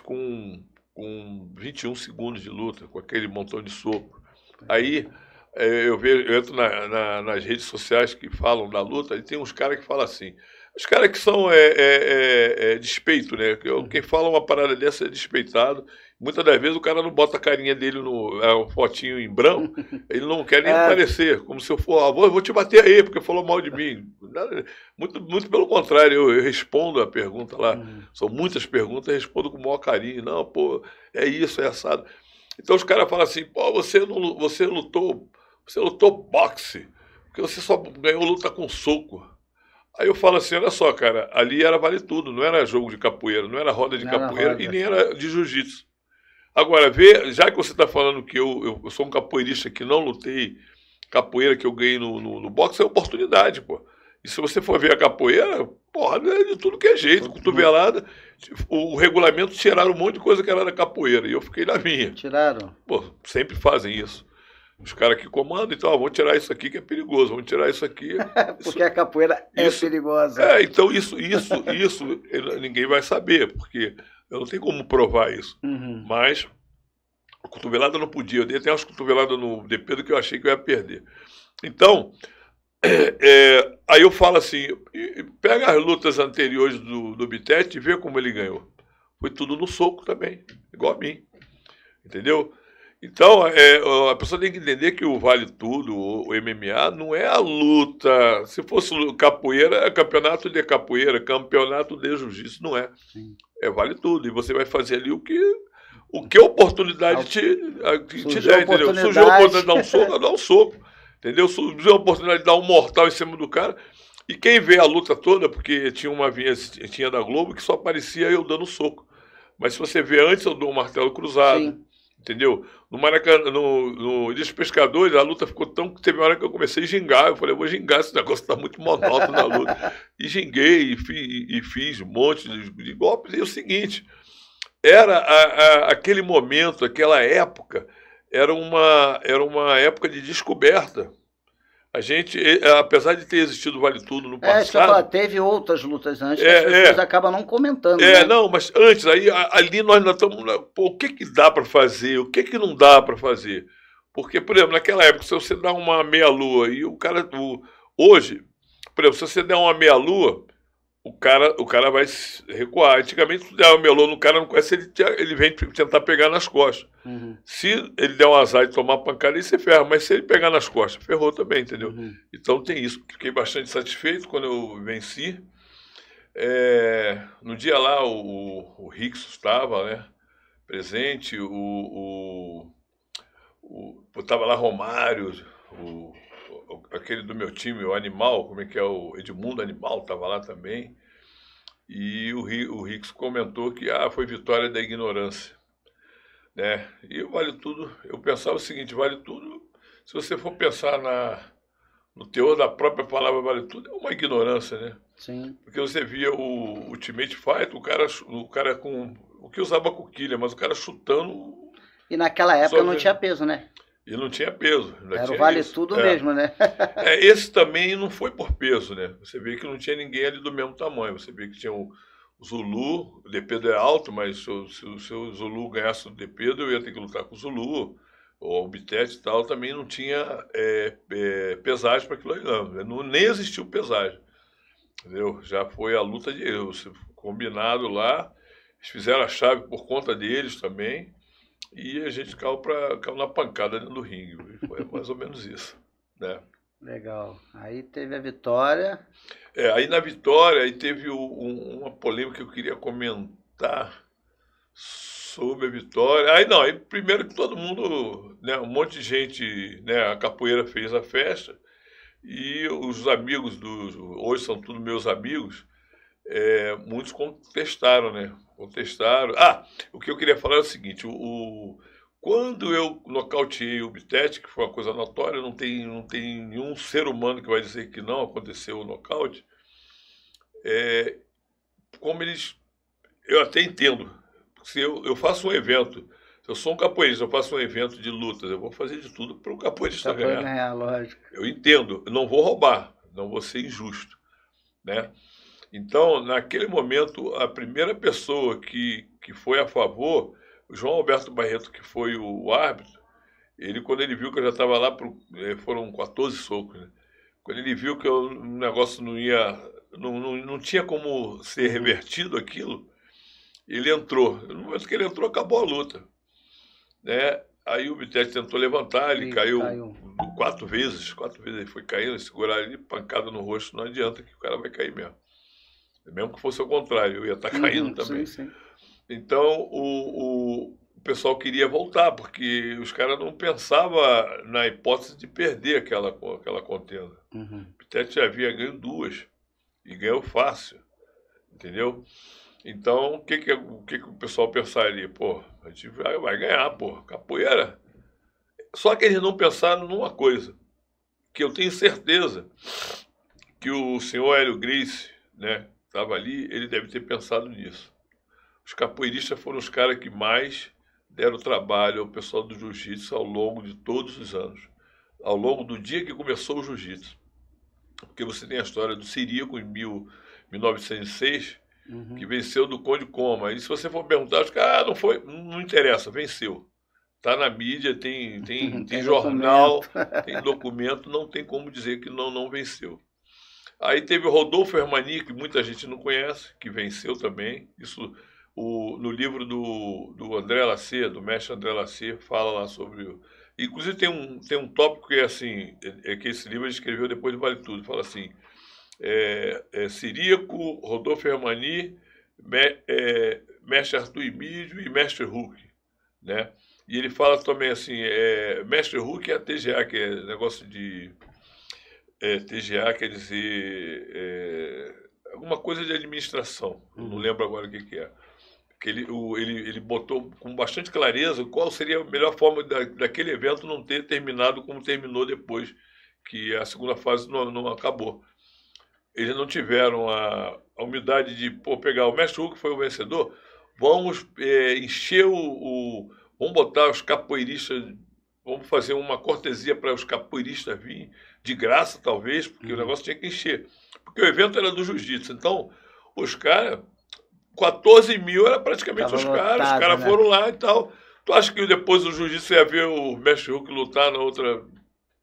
com, com 21 segundos de luta, com aquele montão de sopro. Aí eh, eu, vejo, eu entro na, na, nas redes sociais que falam da luta e tem uns caras que falam assim: os caras que são é, é, é, é despeito, né? Hum. Quem fala uma parada dessa é despeitado. Muitas das vezes o cara não bota a carinha dele no é, um fotinho em branco, ele não quer nem é. aparecer, como se eu for, ah, vou, vou te bater aí, porque falou mal de mim. Muito, muito pelo contrário, eu, eu respondo a pergunta lá. Hum. São muitas perguntas, respondo com o maior carinho. Não, pô, é isso, é assado. Então os caras falam assim, pô, você, não, você lutou, você lutou boxe, porque você só ganhou luta com soco. Aí eu falo assim, olha só, cara, ali era vale tudo, não era jogo de capoeira, não era roda de não capoeira roda. e nem era de jiu-jitsu. Agora, vê, já que você está falando que eu, eu, sou um capoeirista que não lutei capoeira que eu ganhei no, no, no boxe, é oportunidade, pô. E se você for ver a capoeira, porra, é de tudo que é jeito, cotovelada. O regulamento tiraram um monte de coisa que era da capoeira. E eu fiquei na minha. Tiraram? Pô, sempre fazem isso os caras que comandam então, ah, vamos tirar isso aqui que é perigoso, vamos tirar isso aqui. porque a capoeira é perigosa. É, então isso, isso, isso ninguém vai saber, porque eu não tenho como provar isso. Uhum. Mas a cotovelada não podia, eu dei até umas cotoveladas no DP do que eu achei que eu ia perder. Então, é, aí eu falo assim, pega as lutas anteriores do, do Bitete e vê como ele ganhou. Foi tudo no soco também, igual a mim. Entendeu? Então, é, a pessoa tem que entender que o Vale Tudo, o MMA, não é a luta. Se fosse capoeira, é campeonato de capoeira, campeonato de jiu-jitsu, não é. Sim. É Vale Tudo. E você vai fazer ali o que o que a oportunidade te, te, te der, entendeu? Surgiu a oportunidade de dar um soco, é dá um soco. Entendeu? Surgiu a oportunidade de dar um mortal em cima do cara. E quem vê a luta toda, porque tinha uma tinha da Globo que só aparecia eu dando soco. Mas se você vê antes, eu dou um martelo cruzado. Sim. Entendeu? No Maracanã, no, no Ilha Pescadores, a luta ficou tão que teve uma hora que eu comecei a gingar. Eu falei, eu vou gingar, esse negócio está muito monótono na luta. E ginguei e, fi, e fiz um monte de, de golpes. E é o seguinte, era a, a, aquele momento, aquela época, era uma, era uma época de descoberta. A gente, é, apesar de ter existido Vale Tudo no é, passado. É, falar, teve outras lutas antes, é, que as pessoas é, acabam não comentando. É, né? não, mas antes, aí, ali nós ainda estamos. Pô, o que, que dá para fazer? O que, que não dá para fazer? Porque, por exemplo, naquela época, se você dá uma meia-lua e o cara. O, hoje, por exemplo, se você der uma meia-lua, o cara, o cara vai recuar. Antigamente, tu der o melô no cara não conhece, ele, ele vem tentar pegar nas costas. Uhum. Se ele der um azar e tomar pancada, aí você ferra. Mas se ele pegar nas costas, ferrou também, entendeu? Uhum. Então tem isso. Fiquei bastante satisfeito quando eu venci. É, no dia lá, o, o Rickson estava né, presente, o, o, o, tava lá Romário, o aquele do meu time, o Animal, como é que é o Edmundo Animal, estava lá também. E o, o Ricks comentou que ah, foi vitória da ignorância. Né? E vale tudo, eu pensava o seguinte, vale tudo, se você for pensar na, no teor da própria palavra vale tudo, é uma ignorância, né? Sim. Porque você via o Ultimate Fight, o cara, o cara com. O que usava coquilha, mas o cara chutando. E naquela época não tinha peso, né? E não tinha peso. Não Era o vale isso. tudo é. mesmo, né? é, esse também não foi por peso, né? Você vê que não tinha ninguém ali do mesmo tamanho. Você vê que tinha o Zulu, o Pedro é alto, mas se, o, se se o Zulu ganhasse o Pedro, eu ia ter que lutar com o Zulu. Ou o Bitete e tal, também não tinha é, é, pesagem para aquilo ali, não. não. Nem existiu pesagem. Entendeu? Já foi a luta de erros. Combinado lá, eles fizeram a chave por conta deles também e a gente caiu, pra, caiu na pancada dentro do ringue. Foi mais ou menos isso. Né? Legal. Aí teve a vitória. É, aí na vitória aí teve um, uma polêmica que eu queria comentar sobre a vitória. Aí não, aí primeiro que todo mundo, né, um monte de gente, né, a capoeira fez a festa e os amigos dos, hoje são todos meus amigos, é, muitos contestaram, né? Contestaram. Ah, o que eu queria falar é o seguinte: o, o quando eu nocauteei o Bitete, que foi uma coisa notória, não tem, não tem nenhum ser humano que vai dizer que não aconteceu o nocaute. É, como eles. Eu até entendo. Se eu, eu faço um evento, se eu sou um capoeirista, eu faço um evento de lutas, eu vou fazer de tudo para o capoeirista ganhar. ganhar. lógico. Eu entendo. Eu não vou roubar, não vou ser injusto. Né? Então, naquele momento, a primeira pessoa que, que foi a favor, o João Alberto Barreto, que foi o árbitro, ele, quando ele viu que eu já estava lá, pro, eh, foram 14 socos, né? Quando ele viu que o negócio não ia, não, não, não tinha como ser revertido aquilo, ele entrou. No momento que ele entrou, acabou a luta. Né? Aí o Vitesse tentou levantar, ele, caiu, caiu, quatro vezes, quatro vezes ele foi caindo, segurar ele, pancada no rosto, não adianta que o cara vai cair mesmo. Mesmo que fosse o contrário, eu ia estar tá uhum, caindo uhum, também. Sim, sim. Então, o, o, pessoal queria voltar, porque os caras não pensavam na hipótese de perder aquela, aquela contenda. Uhum. Pitete já havia ganho duas, e ganhou fácil, entendeu? Então, o que que, o que que o pessoal pensaria? Pô, a gente vai, vai ganhar, pô, capoeira. Só que eles não pensaram numa coisa, que eu tenho certeza que o senhor Hélio Gris, né, estava ali, ele deve ter pensado nisso. Os capoeiristas foram os caras que mais deram trabalho ao pessoal do jiu-jitsu ao longo de todos os anos, ao longo do dia que começou o jiu-jitsu. Porque você tem a história do Sirico em mil, 1906, uhum. que venceu do Conde Coma. E se você for perguntar, acho que ah, não foi, não interessa, venceu. Está na mídia, tem, tem, tem, tem jornal, documento. tem documento, não tem como dizer que não, não venceu. Aí teve o Rodolfo Hermani, que muita gente não conhece, que venceu também. Isso o, no livro do, do André Lacer, do mestre André Lacer, fala lá sobre. Inclusive tem um, tem um tópico que é assim, é, é que esse livro ele escreveu depois do Vale Tudo, fala assim, é, é Siríaco, Rodolfo Hermani, me, é, mestre Arthur Emílio e mestre Hulk. né? E ele fala também assim, é, mestre Hulk é a TGA, que é negócio de é, TGA quer dizer é, alguma coisa de administração, uhum. não lembro agora o que, que é. Que ele, o, ele, ele botou com bastante clareza qual seria a melhor forma da, daquele evento não ter terminado como terminou depois que a segunda fase não, não acabou. Eles não tiveram a, a humildade de pô, pegar o Mestre Hulk, foi o vencedor, vamos é, encher o, o. Vamos botar os capoeiristas, vamos fazer uma cortesia para os capoeiristas virem de graça, talvez, porque uhum. o negócio tinha que encher. Porque o evento era do jiu-jitsu. Então, os caras, 14 mil era praticamente Tava os caras. Os caras né? foram lá e tal. Tu acha que depois do jiu-jitsu ia ver o mestre Hulk lutar na outra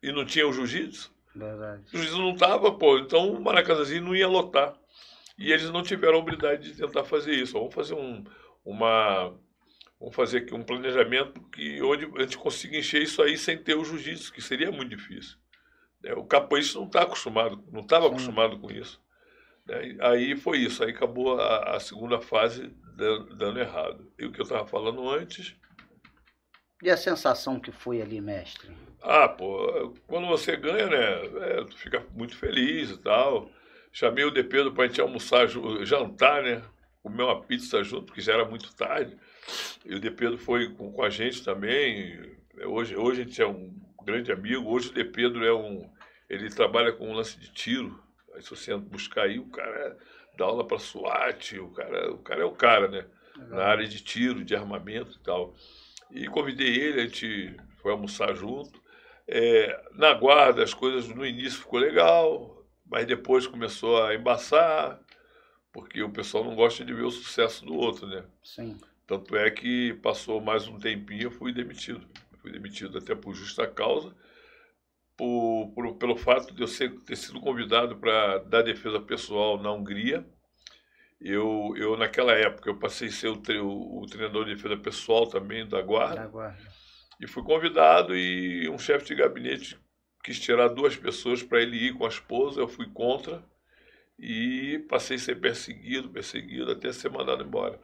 e não tinha o jiu-jitsu? Verdade. O jiu-jitsu não estava, pô, então o Maracanãzinho não ia lotar. E eles não tiveram a habilidade de tentar fazer isso. Vamos fazer um, uma, vamos fazer aqui um planejamento que onde a gente consiga encher isso aí sem ter o jiu-jitsu, que seria muito difícil. É, o capoeirista não está acostumado, não estava acostumado com isso. Né? Aí foi isso, aí acabou a, a segunda fase dando, errado. E o que eu estava falando antes. E a sensação que foi ali, mestre? Ah, pô, quando você ganha, né? É, tu fica muito feliz e tal. Chamei o de Pedro para a gente almoçar, jantar, né? Comer uma pizza junto, porque já era muito tarde. E o de Pedro foi com, com a gente também. Hoje, hoje a gente é um grande amigo. Hoje o De Pedro é um. Ele trabalha com um lance de tiro. Aí se você buscar aí, o cara é, dá aula para SWAT, o cara, o cara é o cara, né? Na área de tiro, de armamento e tal. E convidei ele, a gente foi almoçar junto. É, na guarda, as coisas no início ficou legal, mas depois começou a embaçar, porque o pessoal não gosta de ver o sucesso do outro, né? Sim. Tanto é que passou mais um tempinho, fui demitido fui demitido até por justa causa, por, por, pelo fato de eu ser, ter sido convidado para dar defesa pessoal na Hungria. Eu, eu naquela época, eu passei a ser o, tre o treinador de defesa pessoal também da guarda, da guarda. E fui convidado e um chefe de gabinete quis tirar duas pessoas para ele ir com a esposa, eu fui contra e passei a ser perseguido, perseguido, até ser mandado embora.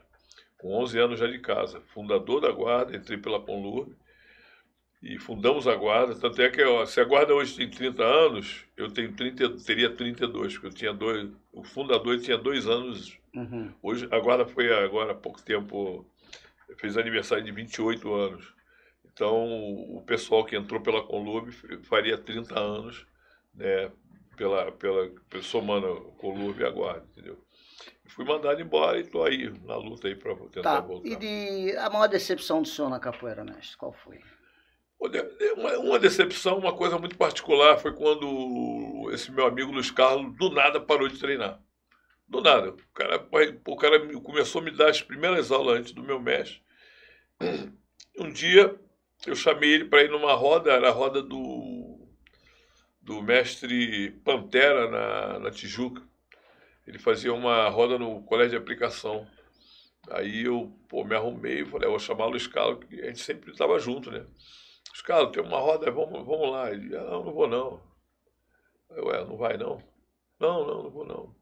Com 11 anos já de casa, fundador da guarda, entrei pela Ponlurbe, e fundamos a guarda. Tanto é que ó, se a guarda hoje tem 30 anos, eu tenho 30, teria 32, porque eu tinha dois, o fundador tinha dois anos. Uhum. Hoje a guarda foi agora há pouco tempo, fez aniversário de 28 anos. Então o pessoal que entrou pela Colube faria 30 anos, né, pela, pela somando Conlube e a guarda, entendeu? Fui mandado embora e estou aí, na luta aí para tentar tá. voltar. E de, a maior decepção do senhor na capoeira, Mestre, qual foi? Uma, decepção, uma coisa muito particular foi quando esse meu amigo Luiz Carlos do nada parou de treinar. Do nada. O cara, o cara começou a me dar as primeiras aulas antes do meu mestre. Um dia eu chamei ele para ir numa roda, era a roda do, do mestre Pantera na, na Tijuca. Ele fazia uma roda no colégio de aplicação. Aí eu pô, me arrumei e falei, eu ah, vou chamar o Luiz Carlos, que a gente sempre estava junto, né? Os caras, tem uma roda, vamos, vamos lá. Ele, disse, ah, não, não vou não. Eu, é, não vai não? Não, não, não vou não.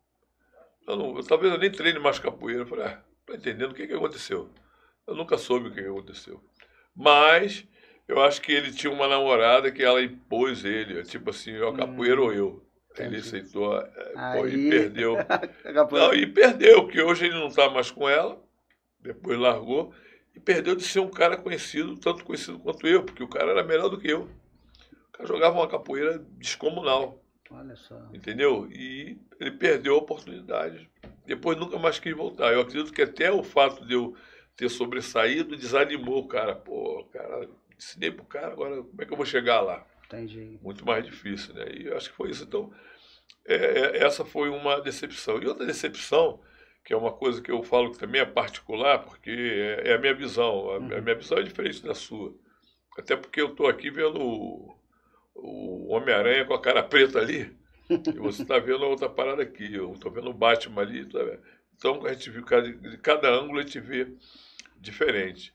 Eu não talvez eu nem treine mais capoeira. Eu falei, ah, tô entendendo o que, que aconteceu. Eu nunca soube o que, que aconteceu. Mas eu acho que ele tinha uma namorada que ela impôs ele. É tipo assim, ó, capoeira hum. ou eu. Ele aceitou é, pô, e perdeu. não, e perdeu, porque hoje ele não está mais com ela, depois largou e perdeu de ser um cara conhecido, tanto conhecido quanto eu, porque o cara era melhor do que eu. O cara jogava uma capoeira descomunal. Olha só. Entendeu? E ele perdeu a oportunidade. Depois nunca mais quis voltar. Eu acredito que até o fato de eu ter sobressaído desanimou o cara. Pô, cara, ensinei pro cara, agora como é que eu vou chegar lá? Entendi. Muito mais difícil, né? E eu acho que foi isso. Então, é, é essa foi uma decepção. E outra decepção que é uma coisa que eu falo que também é particular, porque é, é a minha visão. A, uhum. a, minha visão é diferente da sua. Até porque eu estou aqui vendo o, o Homem-Aranha com a cara preta ali, e você está vendo a outra parada aqui. Eu estou vendo o Batman ali. Tá então, a gente vê, cada, de cada ângulo a gente vê diferente.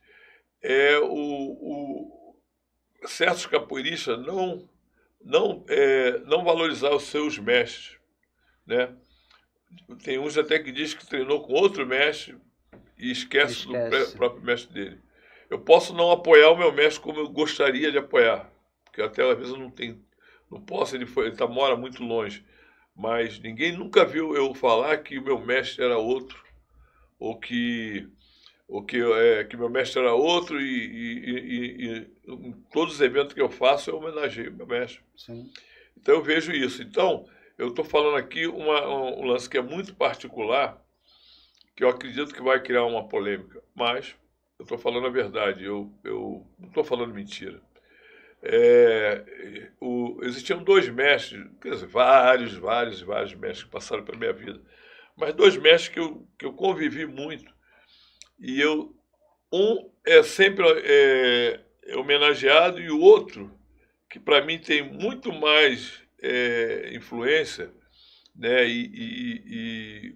É, o, o certos capoeiristas não, não, é, não valorizar os seus mestres, né? Tem uns até que diz que treinou com outro mestre e esquece, esquece. do próprio mestre dele. Eu posso não apoiar o meu mestre como eu gostaria de apoiar, porque até às vezes eu não tem não posso, ele foi, ele tá, mora muito longe. Mas ninguém nunca viu eu falar que o meu mestre era outro, ou que o que, é, que meu mestre era outro e, e, e, e, em todos os eventos que eu faço eu homenageio meu mestre. Sim. Então eu vejo isso. Então eu estou falando aqui uma, um lance que é muito particular, que eu acredito que vai criar uma polêmica, mas eu estou falando a verdade, eu, eu não estou falando mentira. É, o, existiam dois mestres, quer dizer, vários, vários, vários mestres que passaram pela minha vida, mas dois mestres que eu, que eu convivi muito, e eu, um é sempre é, homenageado e o outro, que para mim tem muito mais é, influência, né, e, e, e,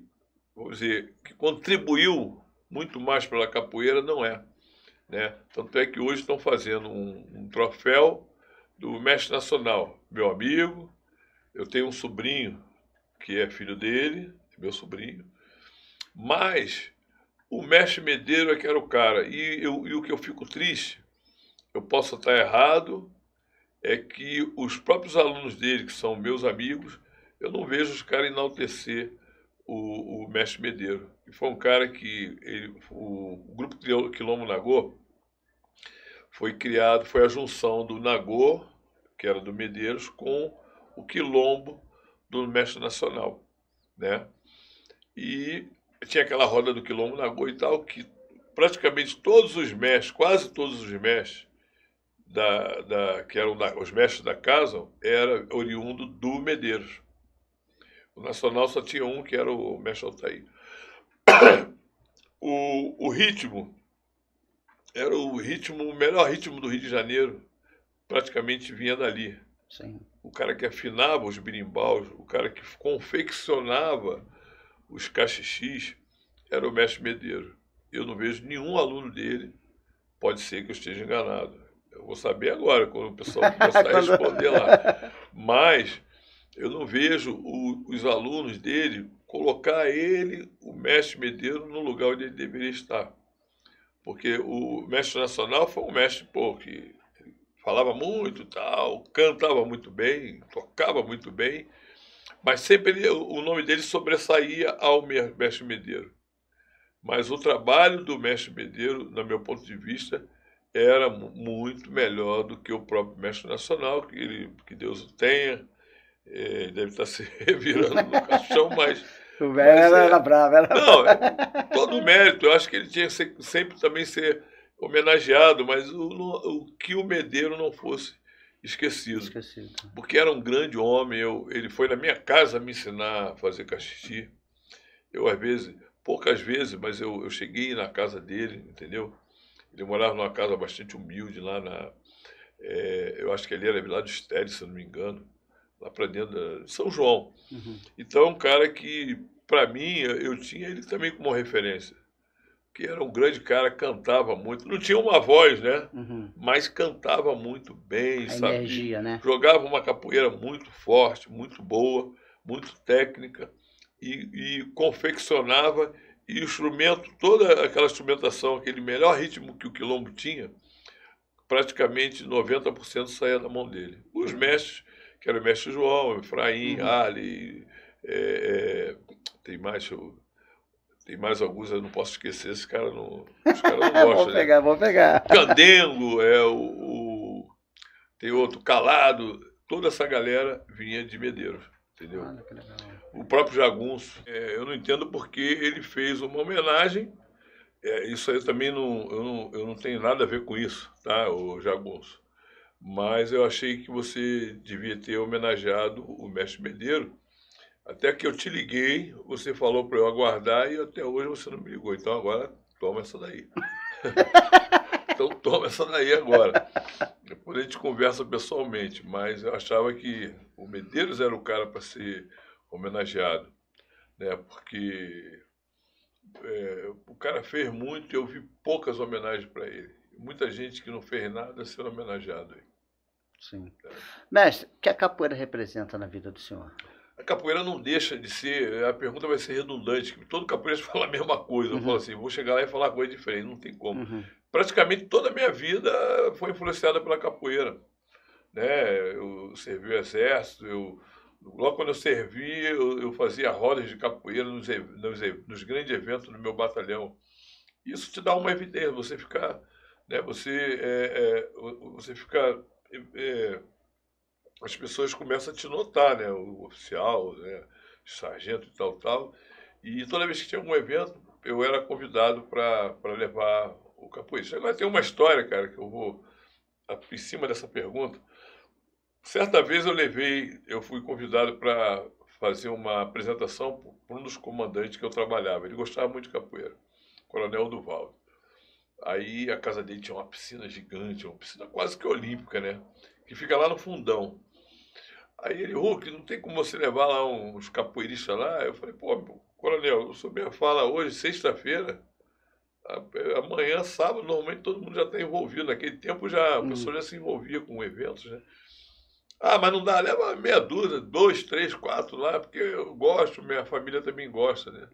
vamos dizer, que contribuiu muito mais pela capoeira, não é. Né? Tanto é que hoje estão fazendo um, um troféu do mestre nacional, meu amigo. Eu tenho um sobrinho que é filho dele, meu sobrinho, mas o mestre Medeiro é que era o cara. E, eu, e o que eu fico triste, eu posso estar errado, é que os próprios alunos dele, que são meus amigos, eu não vejo os caras enaltecer o, o mestre Medeiro. E foi um cara que ele, o, o grupo Quilombo Nagô foi criado, foi a junção do Nagô, que era do Medeiros, com o Quilombo do mestre nacional, né? E tinha aquela roda do Quilombo Nagô e tal, que praticamente todos os mestres, quase todos os mestres, da, da, que eram da, os mestres da casa, era oriundo do Medeiros. O Nacional só tinha um, que era o mestre Altair. O, o ritmo era o ritmo, o melhor ritmo do Rio de Janeiro, praticamente vinha dali. Sim. O cara que afinava os birimbaus, o cara que confeccionava os cachixis, era o mestre Medeiros. Eu não vejo nenhum aluno dele, pode ser que eu esteja enganado, eu vou saber agora, quando o pessoal começar a responder lá. Mas eu não vejo o, os alunos dele colocar ele, o mestre Medeiro, no lugar onde ele deveria estar. Porque o mestre nacional foi um mestre pô, que falava muito, tal, cantava muito bem, tocava muito bem, mas sempre ele, o nome dele sobressaía ao mestre Medeiro. Mas o trabalho do mestre Medeiro, no meu ponto de vista, era muito melhor do que o próprio mestre nacional, que, ele, que Deus o tenha, é, ele deve estar tá se revirando no caixão, mas. O velho era, é. era bravo, era Não, bravo. É todo mérito, eu acho que ele tinha que sempre também ser homenageado, mas o, o que o Medeiro não fosse esquecido. esquecido. Porque era um grande homem, eu, ele foi na minha casa me ensinar a fazer cachixi. Eu, às vezes, poucas vezes, mas eu, eu cheguei na casa dele, entendeu? Ele morava numa casa bastante humilde lá na. É, eu acho que ele era lá do Estéreo, se não me engano, lá para dentro de São João. Uhum. Então, é um cara que, para mim, eu tinha ele também como referência. Que era um grande cara, cantava muito. Não tinha uma voz, né? Uhum. Mas cantava muito bem, A Energia, né? Jogava uma capoeira muito forte, muito boa, muito técnica. e, e confeccionava e instrumento, toda aquela instrumentação, aquele melhor ritmo que o quilombo tinha, praticamente 90% saía da mão dele. Os uhum. mestres, que eram o mestre João, Efraim, uhum. Ali, é, é, tem mais, eu, tem mais alguns, eu não posso esquecer, esse cara não, os caras não é gostam. vou né? pegar, né? vou pegar. Candengo, é, o, o, tem outro, Calado, toda essa galera vinha de Medeiros, entendeu? Ah, que legal o próprio Jagunço. É, eu não entendo porque ele fez uma homenagem. É, isso aí também não eu, não eu, não. tenho nada a ver com isso, tá, o Jagunço. Mas eu achei que você devia ter homenageado o mestre Medeiro. Até que eu te liguei, você falou para eu aguardar e até hoje você não me ligou. Então agora toma essa daí. então toma essa daí agora. Depois a gente conversa pessoalmente, mas eu achava que o Medeiros era o cara para ser homenageado, né? Porque é, o cara fez muito e eu vi poucas homenagens para ele. Muita gente que não fez nada sendo homenageado. Aí. Sim. É. Mestre, o que a capoeira representa na vida do senhor? A capoeira não deixa de ser. A pergunta vai ser redundante, todo capoeirista fala a mesma coisa. Uhum. Eu falo uhum. assim, vou chegar lá e falar coisa diferente, não tem como. Uhum. Praticamente toda a minha vida foi influenciada pela capoeira. Né? Eu servi o exército, eu Logo quando eu servia eu, eu fazia rodas de capoeira nos, nos, nos grandes eventos do meu batalhão. Isso te dá uma evidência, você fica né? Você é, é, você fica é, é, as pessoas começam a te notar, né? O oficial, né? O sargento e tal tal. E toda vez que tinha algum evento, eu era convidado para levar o capoeira. Agora tem uma história, cara, que eu vou em cima dessa pergunta. Certa vez eu levei, eu fui convidado para fazer uma apresentação para um dos comandantes que eu trabalhava. Ele gostava muito de capoeira, Coronel Duval Aí a casa dele tinha uma piscina gigante, uma piscina quase que olímpica, né? Que fica lá no fundão. Aí ele, Hulk, não tem como você levar lá uns capoeiristas lá? Eu falei, pô, coronel, o senhor me fala hoje, sexta-feira, amanhã, sábado, normalmente todo mundo já está envolvido. Naquele tempo já, a hum. pessoa já se envolvia com eventos, né? Ah, mas não dá, leva meia dúzia, dois, três, quatro lá, porque eu gosto, minha família também gosta, né?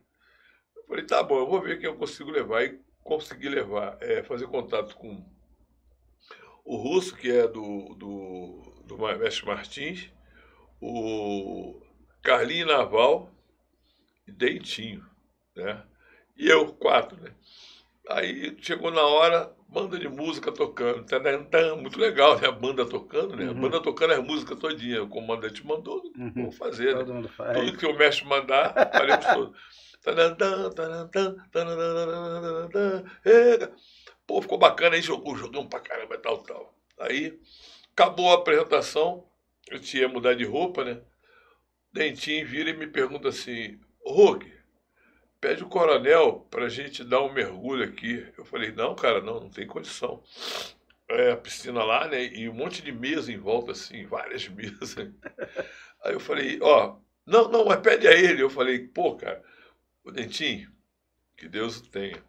Eu falei, tá bom, eu vou ver quem eu consigo levar. E consegui levar, é, fazer contato com o Russo, que é do, do, do Mestre Martins, o Carlinho Naval e Dentinho, né? E eu, quatro, né? Aí chegou na hora, banda de música tocando. Muito legal, né? A banda tocando, né? A banda tocando as músicas todinha. O comandante mandou, vou fazer, né? Tudo que o mestre mandar, faremos tudo. Pô, ficou bacana, aí jogou, jogamos pra caramba, tal, tal. Aí, acabou a apresentação, eu tinha mudar de roupa, né? Dentinho vira e me pergunta assim, Hulk, pede o coronel para a gente dar um mergulho aqui. Eu falei, não, cara, não, não tem condição. É, a piscina lá, né? E um monte de mesa em volta, assim, várias mesas. Aí eu falei, ó, não, não, mas pede a ele. Eu falei, pô, cara, o Dentinho, que Deus o tenha.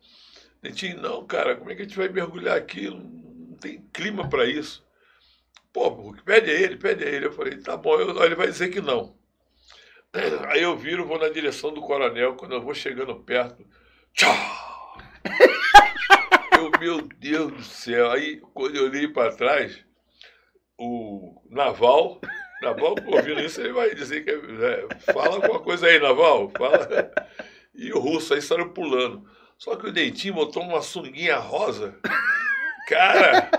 Dentinho, não, cara, como é que a gente vai mergulhar aqui? Não tem clima para isso. Pô, pede a ele, pede a ele. Eu falei, tá bom, eu, ele vai dizer que não. Aí eu viro, vou na direção do coronel. Quando eu vou chegando perto, tchau! eu, meu Deus do céu. Aí, quando eu olhei para trás, o Naval, Naval ouvindo isso, ele vai dizer que é, né, fala alguma coisa aí, Naval, fala. E o russo aí saiu pulando. Só que o Dentinho botou uma sunguinha rosa, cara,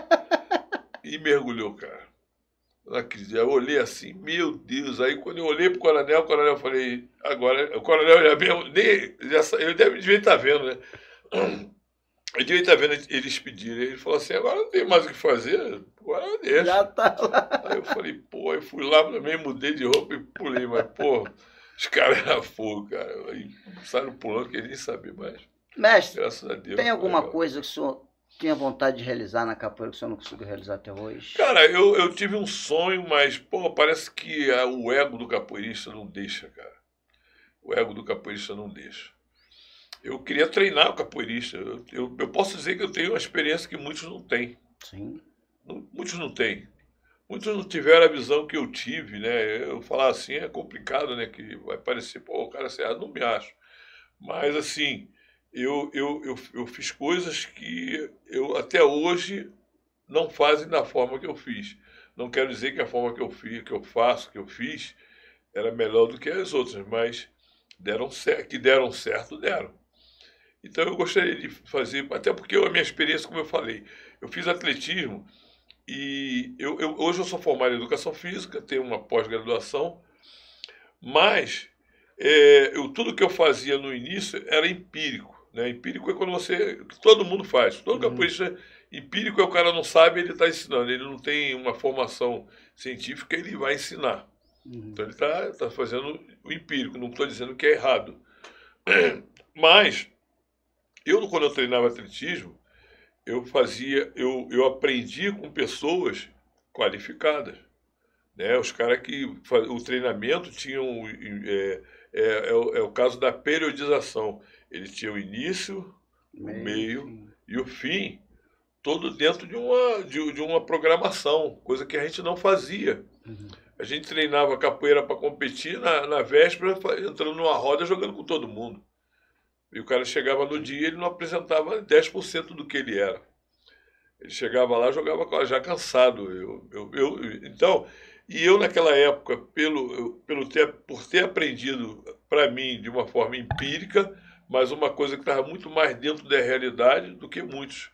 e mergulhou, cara. Eu olhei assim, meu Deus. Aí quando eu olhei para o coronel, o coronel falei, agora, o coronel já é mesmo, nem, já, eu devia estar tá vendo, né? ele devia estar tá vendo eles pedirem. Ele falou assim, agora não tem mais o que fazer, agora deixa. Já tá lá. Aí eu falei, pô, eu fui lá também, mudei de roupa e pulei, mas, pô, os caras eram fogo, cara. Aí saíram pulando, que nem sabia mais. Mestre, Graças a Deus, tem alguma coisa que o senhor tinha vontade de realizar na capoeira que você não conseguiu realizar até hoje? Cara, eu, eu tive um sonho, mas, pô, parece que a, ah, o ego do capoeirista não deixa, cara. O ego do capoeirista não deixa. Eu queria treinar o capoeirista. Eu, eu, eu posso dizer que eu tenho uma experiência que muitos não têm. Sim. Não, muitos não têm. Muitos não tiveram a visão que eu tive, né? Eu falar assim é complicado, né? Que vai parecer, pô, o cara é certo, não me acho. Mas, assim, eu, eu, eu, eu fiz coisas que até hoje não fazem da forma que eu fiz. Não quero dizer que a forma que eu fiz, que eu faço, que eu fiz, era melhor do que as outras, mas deram certo, que deram certo, deram. Então eu gostaria de fazer, até porque a minha experiência, como eu falei, eu fiz atletismo e eu, eu hoje eu sou formado em educação física, tenho uma pós-graduação, mas é, eu, tudo que eu fazia no início era empírico. Né? Empírico é quando você. Todo mundo faz. Todo uhum. capoeirista empírico é o cara não sabe, ele está ensinando. Ele não tem uma formação científica, ele vai ensinar. Uhum. Então ele está tá fazendo o empírico. Não estou dizendo que é errado. Mas, eu, quando eu treinava atletismo, eu fazia, eu, eu aprendi com pessoas qualificadas. Né? Os caras que o treinamento tinham. É, é, é, é o caso da periodização. Ele tinha o início, o meio e o fim, todo dentro de uma, de, de uma programação, coisa que a gente não fazia. Uhum. A gente treinava capoeira para competir na, na véspera, entrando numa roda jogando com todo mundo. E o cara chegava no uhum. dia ele não apresentava 10% do que ele era. Ele chegava lá jogava já cansado. Eu, eu, eu, então, e eu naquela época, pelo, pelo ter, por ter aprendido para mim de uma forma empírica, mas uma coisa que estava muito mais dentro da realidade do que muitos.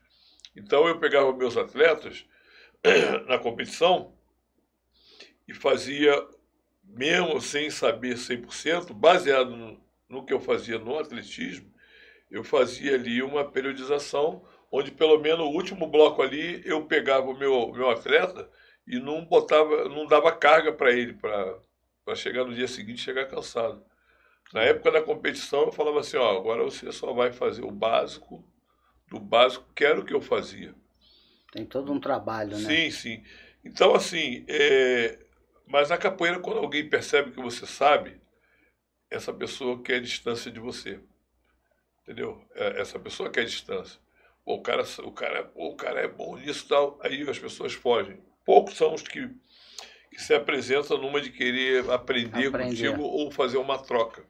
Então eu pegava meus atletas na competição e fazia, mesmo sem saber 100%, baseado no, no que eu fazia no atletismo, eu fazia ali uma periodização onde pelo menos o último bloco ali eu pegava o meu, meu atleta e não botava, não dava carga para ele para chegar no dia seguinte chegar cansado. Na época da competição, eu falava assim: ó, agora você só vai fazer o básico do básico que era o que eu fazia. Tem todo um trabalho, né? Sim, sim. Então, assim, é... mas na capoeira, quando alguém percebe que você sabe, essa pessoa quer distância de você. Entendeu? É, essa pessoa quer distância. o cara, o cara, o cara é bom nisso e tal. Aí as pessoas fogem. Poucos são os que, que se apresentam numa de querer aprender, aprender. contigo ou fazer uma troca.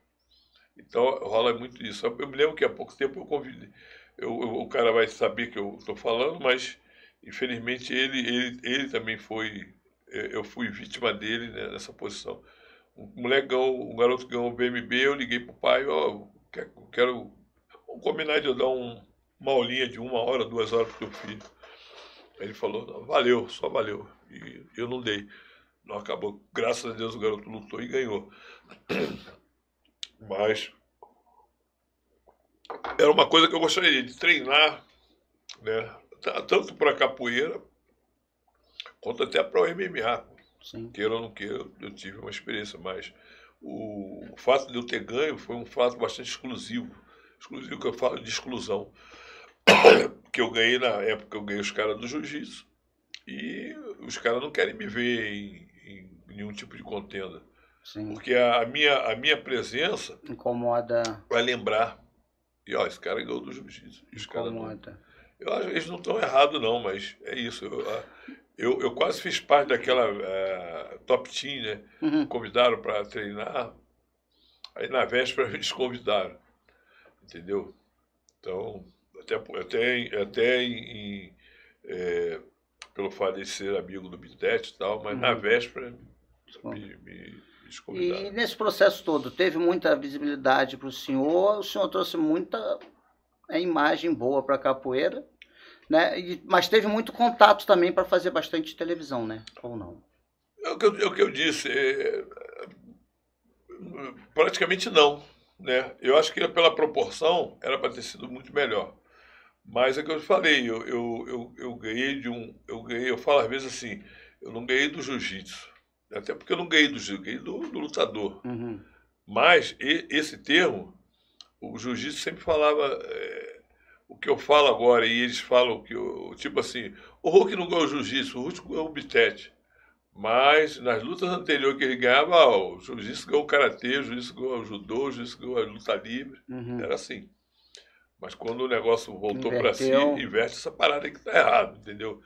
Então rola muito isso. Eu me lembro que há pouco tempo eu convidei. Eu, eu, o cara vai saber que eu estou falando, mas infelizmente ele, ele, ele também foi. É, eu fui vítima dele né, nessa posição. Um moleque um garoto ganhou o BMB, eu liguei pro pai, ó, oh, quero. Vamos combinar de eu dar um, uma aulinha de uma hora, duas horas pro teu filho. Ele falou, valeu, só valeu. E eu não dei. Não acabou. Graças a Deus o garoto lutou e ganhou. Mas era uma coisa que eu gostaria de treinar, né? Tanto para capoeira quanto até para o MMA. Sim. Queira ou não queira, eu tive uma experiência, mas o fato de eu ter ganho foi um fato bastante exclusivo. Exclusivo que eu falo de exclusão. que eu ganhei na época, eu ganhei os caras do jiu-jitsu e os caras não querem me ver em, em nenhum tipo de contenda. Sim. Porque a minha, a minha presença. Incomoda. Vai lembrar. E ó, esse cara é ganhou do jiu-jitsu. É Incomoda. Eu acho eles não estão errados, não, mas é isso. Eu, eu, eu quase fiz parte daquela uh, top team, né? Uhum. Convidaram para treinar. Aí na véspera eles convidaram. Entendeu? Então, até, até, até em. em é, pelo fato de ser amigo do Bidete e tal, mas uhum. na véspera me, me eles convidaram. E nesse processo todo, teve muita visibilidade para o senhor, o senhor trouxe muita é, imagem boa para a capoeira, né? E, mas teve muito contato também para fazer bastante televisão, né? Ou não? É o que eu, é o que eu disse, é... praticamente não. Né? Eu acho que pela proporção era para ter sido muito melhor. Mas é que eu falei, eu, eu, eu, eu ganhei de um. Eu ganhei, eu falo às vezes assim, eu não ganhei do jiu-jitsu. Até porque eu não ganhei do juiz, ganhei do, do lutador. Uhum. Mas e, esse termo, o jiu-jitsu sempre falava é, o que eu falo agora, e eles falam que eu, tipo assim, o Hulk não ganhou o jiu-jitsu, o Hulk ganhou o bitete. Mas nas lutas anteriores que ele ganhava, ó, o jiu-jitsu ganhou o karatê, o jiu-jitsu ganhou o judô, o jiu-jitsu ganhou a luta livre. Uhum. Era assim. Mas quando o negócio voltou para si, inverte essa parada que está errado, entendeu?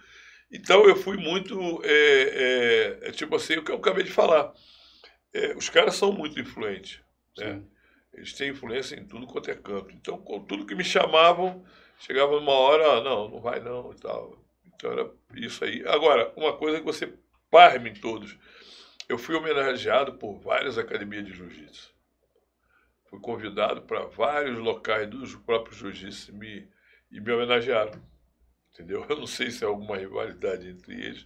Então eu fui muito. É, é, é, tipo assim, o que eu acabei de falar. É, os caras são muito influentes. Né? Eles têm influência em tudo quanto é canto. Então, com tudo que me chamavam, chegava numa hora, ah, não, não vai não e tal. Então era isso aí. Agora, uma coisa que você parme em todos. Eu fui homenageado por várias academias de jiu-jitsu. Fui convidado para vários locais dos próprios jiu-jitsu me, e me homenagearam entendeu? Eu não sei se é alguma rivalidade entre eles,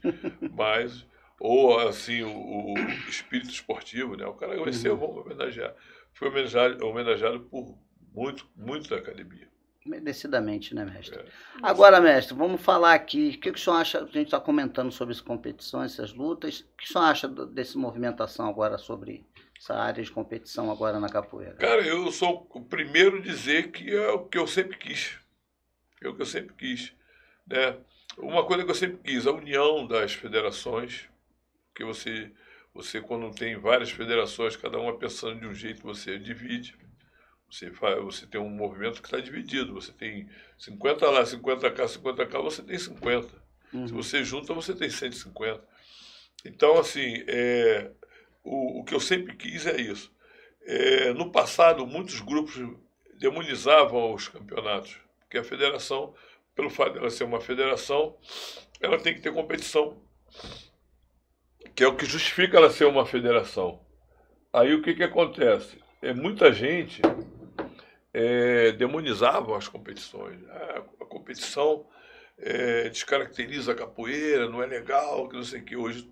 mas ou assim o, o, espírito esportivo, né? O cara vai ser, vamos uhum. homenagear. Foi homenageado, homenageado por muito, muito da academia. Merecidamente, né, mestre? É. Agora, mestre, vamos falar aqui. O que, que o senhor acha? A gente está comentando sobre as competições, essas lutas. O que o senhor acha dessa movimentação agora sobre essa área de competição agora na capoeira? Cara, eu sou o primeiro a dizer que é o que eu sempre quis. É o que eu sempre quis. Né? Uma coisa que eu sempre quis, a união das federações, que você, você quando tem várias federações, cada uma pensando de um jeito, você divide. Você, faz, você tem um movimento que está dividido. Você tem 50 lá, 50 cá, 50 cá, você tem 50. Uhum. Se você junta, você tem 150. Então, assim, é, o, o que eu sempre quis é isso. É, no passado, muitos grupos demonizavam os campeonatos, porque a federação pelo fato dela ser uma federação, ela tem que ter competição, que é o que justifica ela ser uma federação. Aí o que, que acontece? É, muita gente é, demonizava as competições. A, ah, a competição é, descaracteriza a capoeira, não é legal, que não sei o que. Hoje,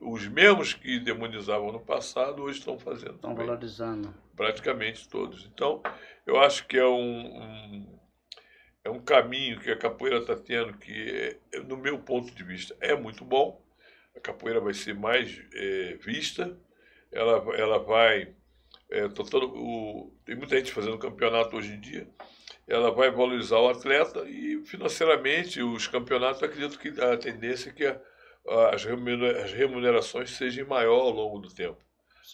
os mesmos que demonizavam no passado, hoje estão fazendo. Estão valorizando. Praticamente todos. Então, eu acho que é um, um é um caminho que a capoeira está tendo que, é, no meu ponto de vista, é muito bom. A capoeira vai ser mais é, vista, ela, ela vai. É, todo, o, tem muita gente fazendo campeonato hoje em dia. Ela vai valorizar o atleta e financeiramente os campeonatos, acredito que a tendência é que a, a, as, as remunerações sejam maior ao longo do tempo.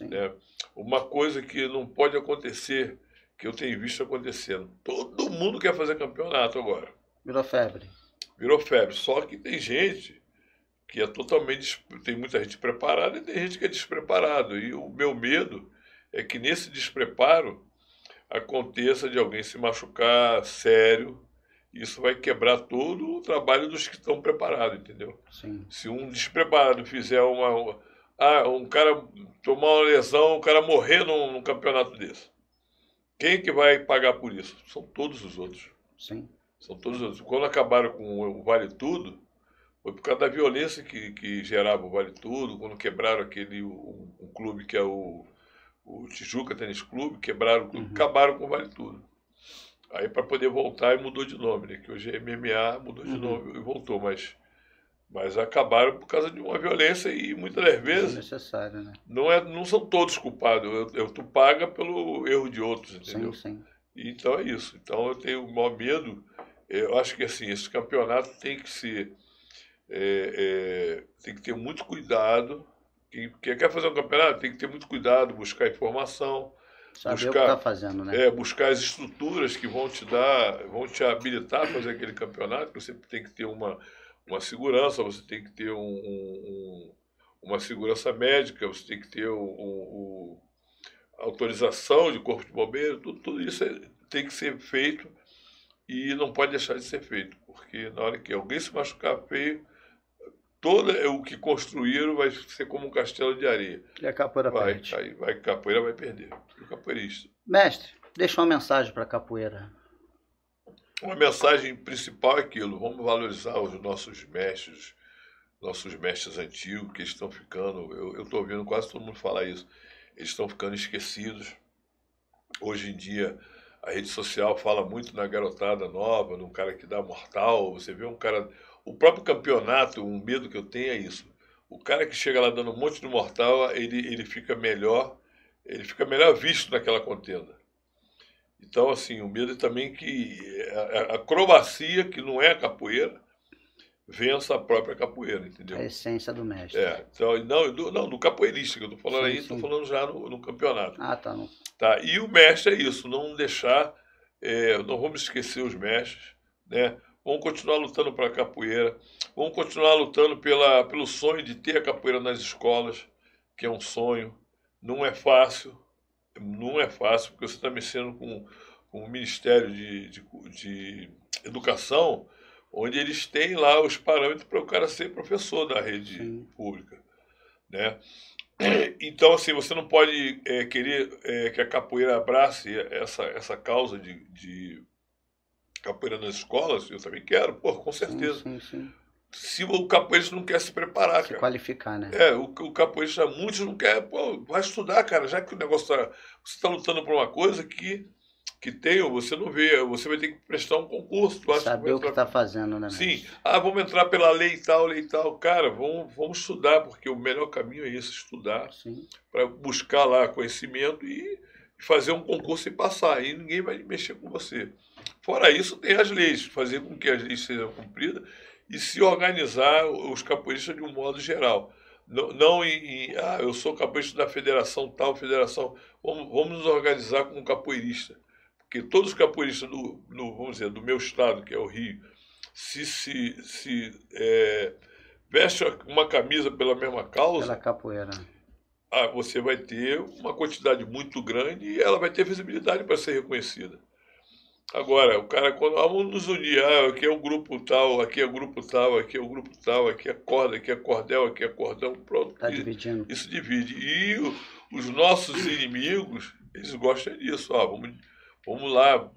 Né? Uma coisa que não pode acontecer que eu tenho visto acontecendo. Todo mundo quer fazer campeonato agora. Virou febre. Virou febre. Só que tem gente que é totalmente. Tem muita gente preparada e tem gente que é despreparado. E o meu medo é que nesse despreparo aconteça de alguém se machucar sério. Isso vai quebrar todo o trabalho dos que estão preparados, entendeu? Sim. Se um despreparado fizer uma. ah, um cara tomar uma lesão, um cara morrer num, num campeonato desse quem que vai pagar por isso? São todos os outros. Sim. São todos os outros. Quando acabaram com o Vale Tudo, foi por causa da violência que, que gerava o Vale Tudo, quando quebraram aquele clube que é o, o Tijuca Tênis Clube, quebraram o clube, uhum. acabaram com o Vale Tudo. Aí para poder voltar mudou de nome, né? Que hoje é MMA, mudou de uhum. nome e voltou, mas mas acabaram por causa de uma violência e muitas das é vezes. É né? Não, é, não são todos culpados. Eu, eu, tu paga pelo erro de outros, entendeu? Sim, sim. Então é isso. Então eu tenho o maior medo. Eu acho que assim, esse campeonato tem que ser. É, é, tem que ter muito cuidado. Quem, quem, quer fazer um campeonato tem que ter muito cuidado, buscar informação. Saber buscar, o que tá fazendo, né? É, buscar as estruturas que vão te dar, vão te habilitar a fazer aquele campeonato, que você tem que ter uma uma segurança, você tem que ter um, um, uma segurança médica, você tem que ter um, autorização de corpo de bombeiro, tudo, tudo isso é, tem que ser feito e não pode deixar de ser feito, porque na hora que alguém se machucar feio, todo o que construíram vai ser como um castelo de areia. E a capoeira vai, perde. Vai, vai, capoeira vai perder. O capoeirista. Mestre, deixa uma mensagem para a capoeira. Uma mensagem principal é aquilo: vamos valorizar os nossos mestres, nossos mestres antigos, que estão ficando. Eu estou ouvindo quase todo mundo falar isso. Eles estão ficando esquecidos. Hoje em dia, a rede social fala muito na garotada nova, num cara que dá mortal. Você vê um cara. O próprio campeonato, um medo que eu tenho é isso. O cara que chega lá dando um monte de mortal, ele, ele fica melhor, ele fica melhor visto naquela contenda. Então, assim, o medo é também que é, é, a acrobacia, que não é capoeira, vença a própria capoeira, entendeu? A essência do mestre. É, então, não, do, não, do capoeirista que eu estou falando sim, aí, estou falando já no, no, campeonato. Ah, tá. Não. tá. E o mestre é isso, não deixar, é, não vamos esquecer os mestres, né? Vamos continuar lutando para a capoeira, vamos continuar lutando pela, pelo sonho de ter a capoeira nas escolas, que é um sonho, não é fácil, não é fácil, porque você está mexendo com, com o Ministério de, de, de, Educação, onde eles têm lá os parâmetros para o cara ser professor da rede Sim. pública. Né? Então, assim, você não pode é, querer é, que a capoeira abrace essa, essa causa de, de capoeira nas escolas, eu também quero, pô, com certeza. Sim, sim, sim se o capoeirista não quer se preparar, se cara. qualificar, né? É, o, o capoeirista, muitos não quer, pô, vai estudar, cara, já que o negócio tá, você está lutando por uma coisa que que tem, você não vê, você vai ter que prestar um concurso. Tu Saber que o que está fazendo, né? Sim. Ah, vamos entrar pela lei tal, lei tal. Cara, vamos, vamos estudar, porque o melhor caminho é esse, estudar, para buscar lá conhecimento e fazer um concurso e passar. aí ninguém vai mexer com você. Fora isso, tem as leis, fazer com que as leis sejam cumpridas e se organizar os capoeiristas de um modo geral. Não, não em, em, ah, eu sou capoeirista da federação tal, federação. Vamos, vamos nos organizar como capoeirista. Porque todos os capoeiristas do, do, vamos dizer, do meu estado, que é o Rio, se, se, se é, veste uma camisa pela mesma causa. Pela capoeira. Ah, você vai ter uma quantidade muito grande e ela vai ter visibilidade para ser reconhecida. Agora, o cara, quando ah, vamos nos unir, ah, aqui é o grupo tal, aqui é o grupo tal, aqui é o grupo tal, aqui é corda, aqui é cordel, aqui é cordão, pronto. Tá dividindo. Isso divide. E o, os nossos inimigos, eles gostam disso, ó, vamos, vamos lá,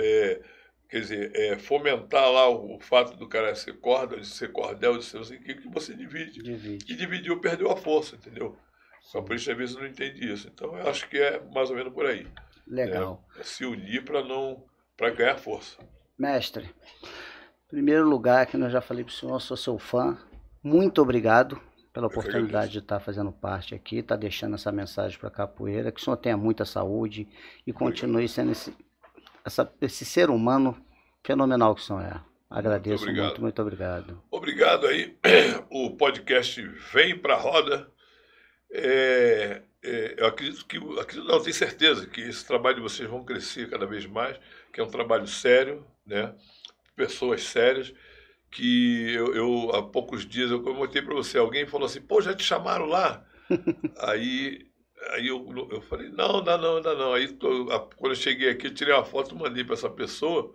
é, quer dizer, é, fomentar lá o, o, fato do cara ser corda, de ser cordel, de ser não sei o que, que você divide. divide. E dividiu, perdeu a força, entendeu? Só por isso, às vezes, não entende isso. Então, eu acho que é mais ou menos por aí. Legal. É, é se unir para não para ganhar força. Mestre, em primeiro lugar, que eu já falei para o senhor, sou seu fã. Muito obrigado pela oportunidade de estar fazendo parte aqui, estar tá deixando essa mensagem para a capoeira. Que o senhor tenha muita saúde e continue sendo esse, essa, esse ser humano fenomenal que o senhor é. Agradeço muito, muito, muito obrigado. Obrigado aí. O podcast Vem a Roda. É, é, eu acredito que, acredito, não, tenho certeza que esse trabalho de vocês vão crescer cada vez mais, que é um trabalho sério, né? Pessoas sérias, que eu, eu há poucos dias eu comentei para você, alguém falou assim, pô, já te chamaram lá? aí aí eu, eu falei, não, não, não, não, não. Aí tô, a, quando eu cheguei aqui, eu tirei uma foto mandei para essa pessoa,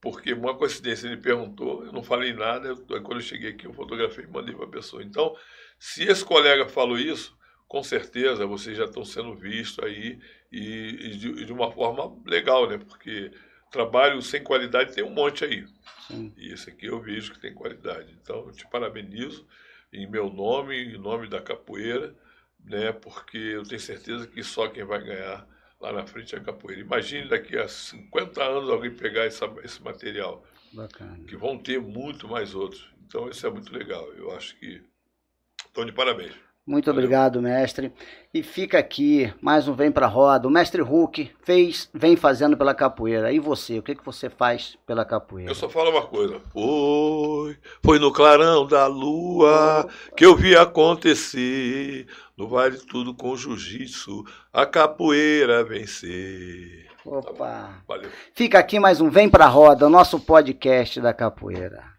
porque uma coincidência ele perguntou, eu não falei nada, eu, quando eu cheguei aqui eu fotografei e mandei para a pessoa. Então, se esse colega falou isso, com certeza vocês já estão sendo vistos aí e, e, de, e, de, uma forma legal, né? Porque trabalho sem qualidade tem um monte aí. Sim. E esse aqui eu vejo que tem qualidade. Então eu te parabenizo em meu nome, em nome da capoeira, né? Porque eu tenho certeza que só quem vai ganhar lá na frente é a capoeira. Imagine daqui a 50 anos alguém pegar essa, esse material. Bacana. Que vão ter muito mais outros. Então isso é muito legal. Eu acho que Estou de parabéns. Muito Valeu. obrigado, mestre. E fica aqui mais um Vem Pra Roda. O mestre Hulk fez, vem fazendo pela capoeira. E você, o que, que você faz pela capoeira? Eu só falo uma coisa. Foi, foi no clarão da lua que eu vi acontecer. No vale tudo com jiu-jitsu, a capoeira vencer. Tá Opa! Tá Valeu. Fica aqui mais um Vem Pra Roda, o nosso podcast da capoeira.